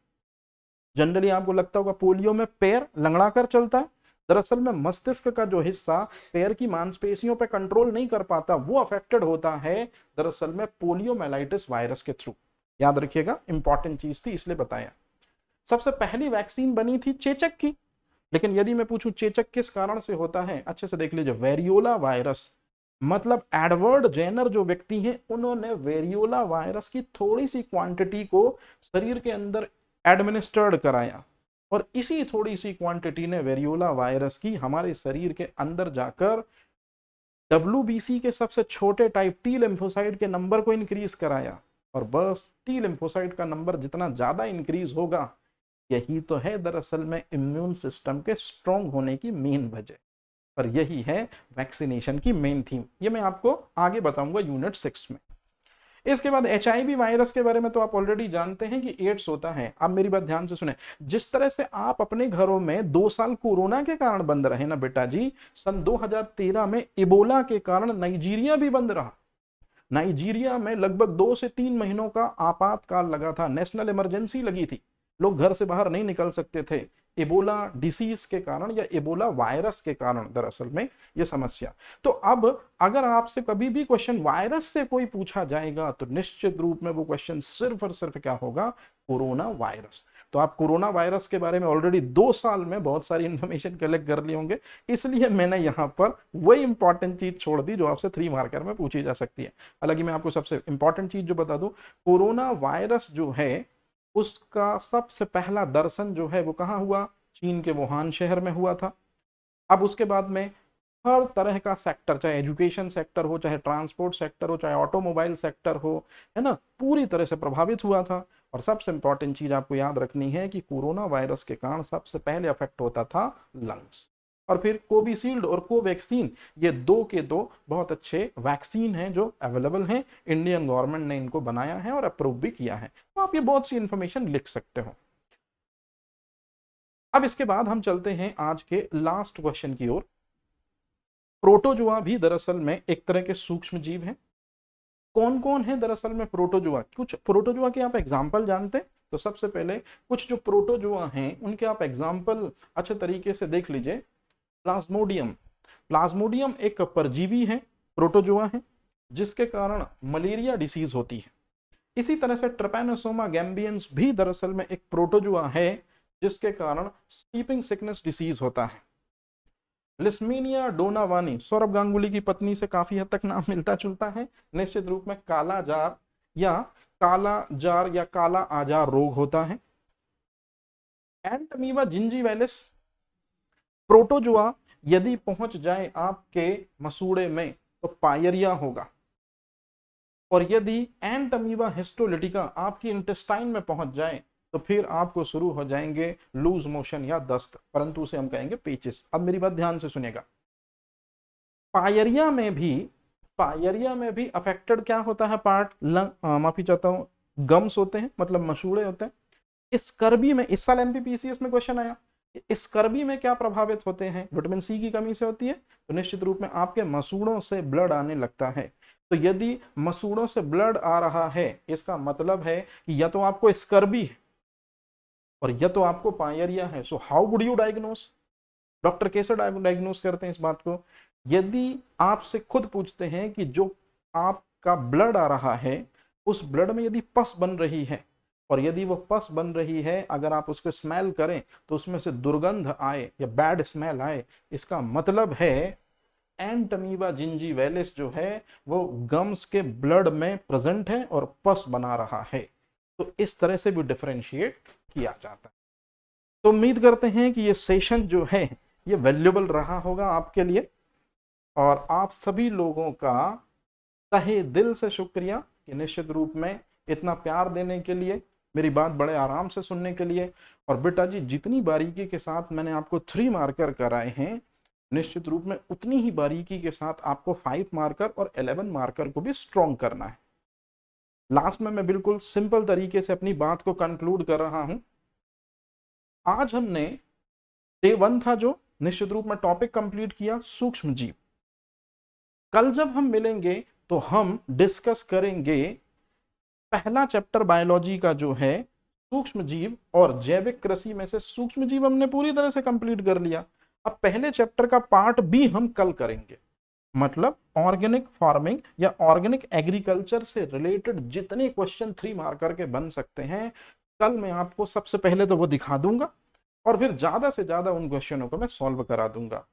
जनरली आपको लगता होगा पोलियो में पैर लंगड़ा कर चलता है दरअसल में मस्तिष्क का जो हिस्सा पैर की मांसपेशियों पर कंट्रोल नहीं कर पाता वो अफेक्टेड होता है दरअसल में पोलियो मेलाइटिस वायरस के थ्रू याद रखिएगा इंपॉर्टेंट चीज थी इसलिए बताया सबसे पहली वैक्सीन बनी थी चेचक की लेकिन यदि मैं पूछूं चेचक किस कारण से होता है अच्छे से देख लीजिए वेरियोला वायरस मतलब एडवर्ड जेनर जो व्यक्ति हैं उन्होंने वेरियोला वायरस की थोड़ी सी क्वांटिटी को शरीर के अंदर एडमिनिस्टर्ड कराया और इसी थोड़ी सी क्वांटिटी ने वेरियोला वायरस की हमारे शरीर के अंदर जाकर डब्ल्यू के सबसे छोटे टाइप टी लिम्फोसाइड के नंबर को इंक्रीज कराया और बस टी लिम्फोसाइड का नंबर जितना ज़्यादा इंक्रीज होगा यही तो है दरअसल में इम्यून सिस्टम के स्ट्रॉन्ग होने की मेन वजह पर यही है वैक्सीनेशन की मेन थीम ये मैं आपको आगे बताऊंगा यूनिट सिक्स में इसके बाद एच वायरस के बारे में तो आप ऑलरेडी जानते हैं कि एड्स होता है आप मेरी बात ध्यान से सुने जिस तरह से आप अपने घरों में दो साल कोरोना के कारण बंद रहे ना बेटा जी सन 2013 में इबोला के कारण नाइजीरिया भी बंद रहा नाइजीरिया में लगभग दो से तीन महीनों का आपातकाल लगा था नेशनल इमरजेंसी लगी थी लोग घर से बाहर नहीं निकल सकते थे एबोला डिसीज के कारण या एबोला वायरस के कारण दरअसल में ये समस्या तो अब अगर आपसे कभी भी क्वेश्चन वायरस से कोई पूछा जाएगा तो निश्चित रूप में वो क्वेश्चन सिर्फ और सिर्फ क्या होगा कोरोना वायरस तो आप कोरोना वायरस के बारे में ऑलरेडी दो साल में बहुत सारी इन्फॉर्मेशन कलेक्ट कर लिए होंगे इसलिए मैंने यहाँ पर वही इंपॉर्टेंट चीज छोड़ दी जो आपसे थ्री मार्कर में पूछी जा सकती है हालांकि मैं आपको सबसे इंपॉर्टेंट चीज जो बता दूं कोरोना वायरस जो है उसका सबसे पहला दर्शन जो है वो कहाँ हुआ चीन के वुहान शहर में हुआ था अब उसके बाद में हर तरह का सेक्टर चाहे एजुकेशन सेक्टर हो चाहे ट्रांसपोर्ट सेक्टर हो चाहे ऑटोमोबाइल सेक्टर हो है ना पूरी तरह से प्रभावित हुआ था और सबसे इंपॉर्टेंट चीज़ आपको याद रखनी है कि कोरोना वायरस के कारण सबसे पहले अफेक्ट होता था लंग्स और फिर कोविशील्ड और कोवैक्सीन ये दो के दो बहुत अच्छे वैक्सीन हैं जो अवेलेबल हैं इंडियन गवर्नमेंट ने इनको बनाया है और अप्रूव भी किया है तो आप ये बहुत सी इन्फॉर्मेशन लिख सकते हो अब इसके बाद हम चलते हैं आज के लास्ट क्वेश्चन की ओर प्रोटोजुआ भी दरअसल में एक तरह के सूक्ष्म जीव है कौन कौन है दरअसल में प्रोटोजुआ कुछ प्रोटोजुआ के आप एग्जाम्पल जानते हैं तो सबसे पहले कुछ जो प्रोटोजुआ हैं उनके आप एग्जाम्पल अच्छे तरीके से देख लीजिए प्लाज्मोडियम प्लाज्मोडियम एक परजीवी है प्रोटोजोआ है जिसके कारण मलेरिया डिसीज होती है इसी तरह से ट्रपैनोसोमा गैम्बियंस भी दरअसल में एक प्रोटोजुआ है जिसके कारण स्लीपिंग सिकनेस डिसीज होता है लिस्मिनिया डोनावानी सौरभ गांगुली की पत्नी से काफी हद तक नाम मिलता जुलता है निश्चित रूप में काला जार या काला जार या काला आजार रोग होता है एंटमीवा जिंजीवेलिस प्रोटोजुआ यदि पहुंच जाए आपके मसूड़े में तो पायरिया होगा और यदि एंटमीवा हिस्टोलिटिका आपकी इंटेस्टाइन में पहुंच जाए तो फिर आपको शुरू हो जाएंगे लूज मोशन या दस्त परंतु उसे हम कहेंगे पेचिस अब मेरी बात ध्यान से सुनेगा पायरिया में भी पायरिया में भी अफेक्टेड क्या होता है पार्ट लंग माफी चाहता हूँ गम्स होते हैं मतलब मशूड़े होते हैं इस कर्बी में इस साल एमपीपीसीएस में क्वेश्चन आया स्कर्बी में क्या प्रभावित होते हैं विटामिन सी की कमी से होती है तो निश्चित रूप में आपके मसूड़ों से ब्लड आने लगता है तो यदि मसूड़ों से ब्लड आ रहा है इसका मतलब है कि या तो आपको स्कर्बी है और या तो आपको पायरिया है so how good you diagnose doctor कैसे डायग्नोस करते हैं इस बात को यदि आपसे खुद पूछते हैं कि जो आपका ब्लड आ रहा है उस ब्लड में यदि पस बन रही है और यदि वो पस बन रही है अगर आप उसको स्मेल करें तो उसमें से दुर्गंध आए या बैड स्मेल आए इसका मतलब है एंटमीबा जिंजी वेलिस जो है वो गम्स के ब्लड में प्रेजेंट है और पस बना रहा है तो इस तरह से भी डिफ्रेंशिएट किया जाता है तो उम्मीद करते हैं कि ये सेशन जो है ये वैल्यूबल रहा होगा आपके लिए और आप सभी लोगों का तहे दिल से शुक्रिया कि निश्चित रूप में इतना प्यार देने के लिए मेरी बात बड़े आराम से सुनने के लिए और बेटा जी जितनी बारीकी के साथ मैंने आपको थ्री मार्कर कराए हैं निश्चित रूप में उतनी ही बारीकी के साथ आपको फाइव मार्कर और एलेवन मार्कर को भी स्ट्रॉन्ग करना है लास्ट में मैं बिल्कुल सिंपल तरीके से अपनी बात को कंक्लूड कर रहा हूं आज हमने डे वन था जो निश्चित रूप में टॉपिक कंप्लीट किया सूक्ष्म जीव कल जब हम मिलेंगे तो हम डिस्कस करेंगे पहला चैप्टर बायोलॉजी का जो है सूक्ष्म जीव और जैविक कृषि में से सूक्ष्म जीव हमने पूरी तरह से कंप्लीट कर लिया अब पहले चैप्टर का पार्ट भी हम कल करेंगे मतलब ऑर्गेनिक फार्मिंग या ऑर्गेनिक एग्रीकल्चर से रिलेटेड जितने क्वेश्चन थ्री मार्कर के बन सकते हैं कल मैं आपको सबसे पहले तो वो दिखा दूंगा और फिर ज़्यादा से ज़्यादा उन क्वेश्चनों को मैं सॉल्व करा दूंगा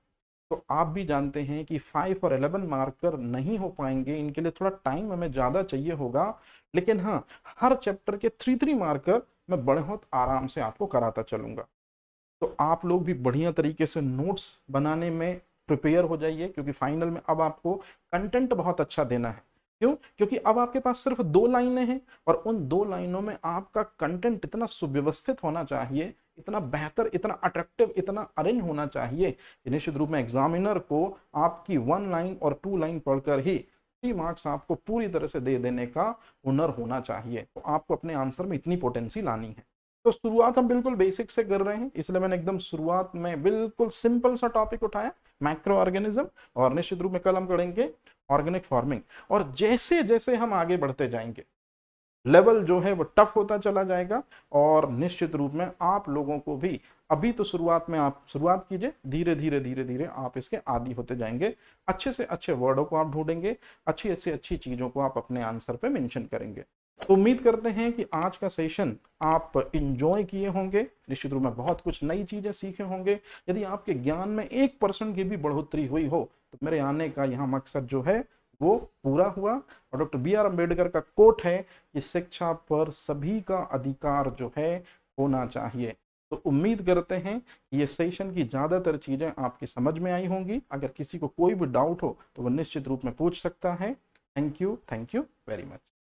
तो आप भी जानते हैं कि फाइव और एलेवन मार्कर नहीं हो पाएंगे इनके लिए थोड़ा टाइम हमें ज़्यादा चाहिए होगा लेकिन हाँ हर चैप्टर के थ्री थ्री मार्कर मैं बहुत आराम से आपको कराता चलूंगा तो आप लोग भी बढ़िया तरीके से नोट्स बनाने में प्रिपेयर हो जाइए क्योंकि फाइनल में अब आपको कंटेंट बहुत अच्छा देना है क्यों क्योंकि अब आपके पास सिर्फ दो लाइनें हैं और उन दो लाइनों में आपका कंटेंट इतना सुव्यवस्थित होना चाहिए इतना बेहतर इतना अट्रैक्टिव इतना अरेंज होना चाहिए निश्चित रूप में एग्जामिनर को आपकी वन लाइन और टू लाइन पढ़कर ही थ्री मार्क्स आपको पूरी तरह से दे देने का हुनर होना चाहिए तो आपको अपने आंसर में इतनी पोटेंसी लानी है तो शुरुआत हम बिल्कुल बेसिक से कर रहे हैं इसलिए मैंने एकदम शुरुआत में बिल्कुल सिंपल सा टॉपिक उठाया माइक्रो ऑर्गेनिज्म और निश्चित रूप में कल हम करेंगे ऑर्गेनिक फार्मिंग और जैसे जैसे हम आगे बढ़ते जाएंगे लेवल जो है वो टफ होता चला जाएगा और निश्चित रूप में आप लोगों को भी अभी तो शुरुआत में आप शुरुआत कीजिए धीरे धीरे धीरे धीरे आप इसके आदि होते जाएंगे अच्छे से अच्छे वर्डों को आप ढूंढेंगे अच्छी से अच्छी चीज़ों को आप अपने आंसर पे मेंशन करेंगे तो उम्मीद करते हैं कि आज का सेशन आप इंजॉय किए होंगे निश्चित रूप में बहुत कुछ नई चीज़ें सीखे होंगे यदि आपके ज्ञान में एक परसेंट की भी बढ़ोतरी हुई हो तो मेरे आने का यहाँ मकसद जो है वो पूरा हुआ और डॉक्टर बी आर अम्बेडकर का कोट है कि शिक्षा पर सभी का अधिकार जो है होना चाहिए तो उम्मीद करते हैं कि ये सेशन की ज़्यादातर चीज़ें आपकी समझ में आई होंगी अगर किसी को कोई भी डाउट हो तो वो निश्चित रूप में पूछ सकता है thank you thank you very much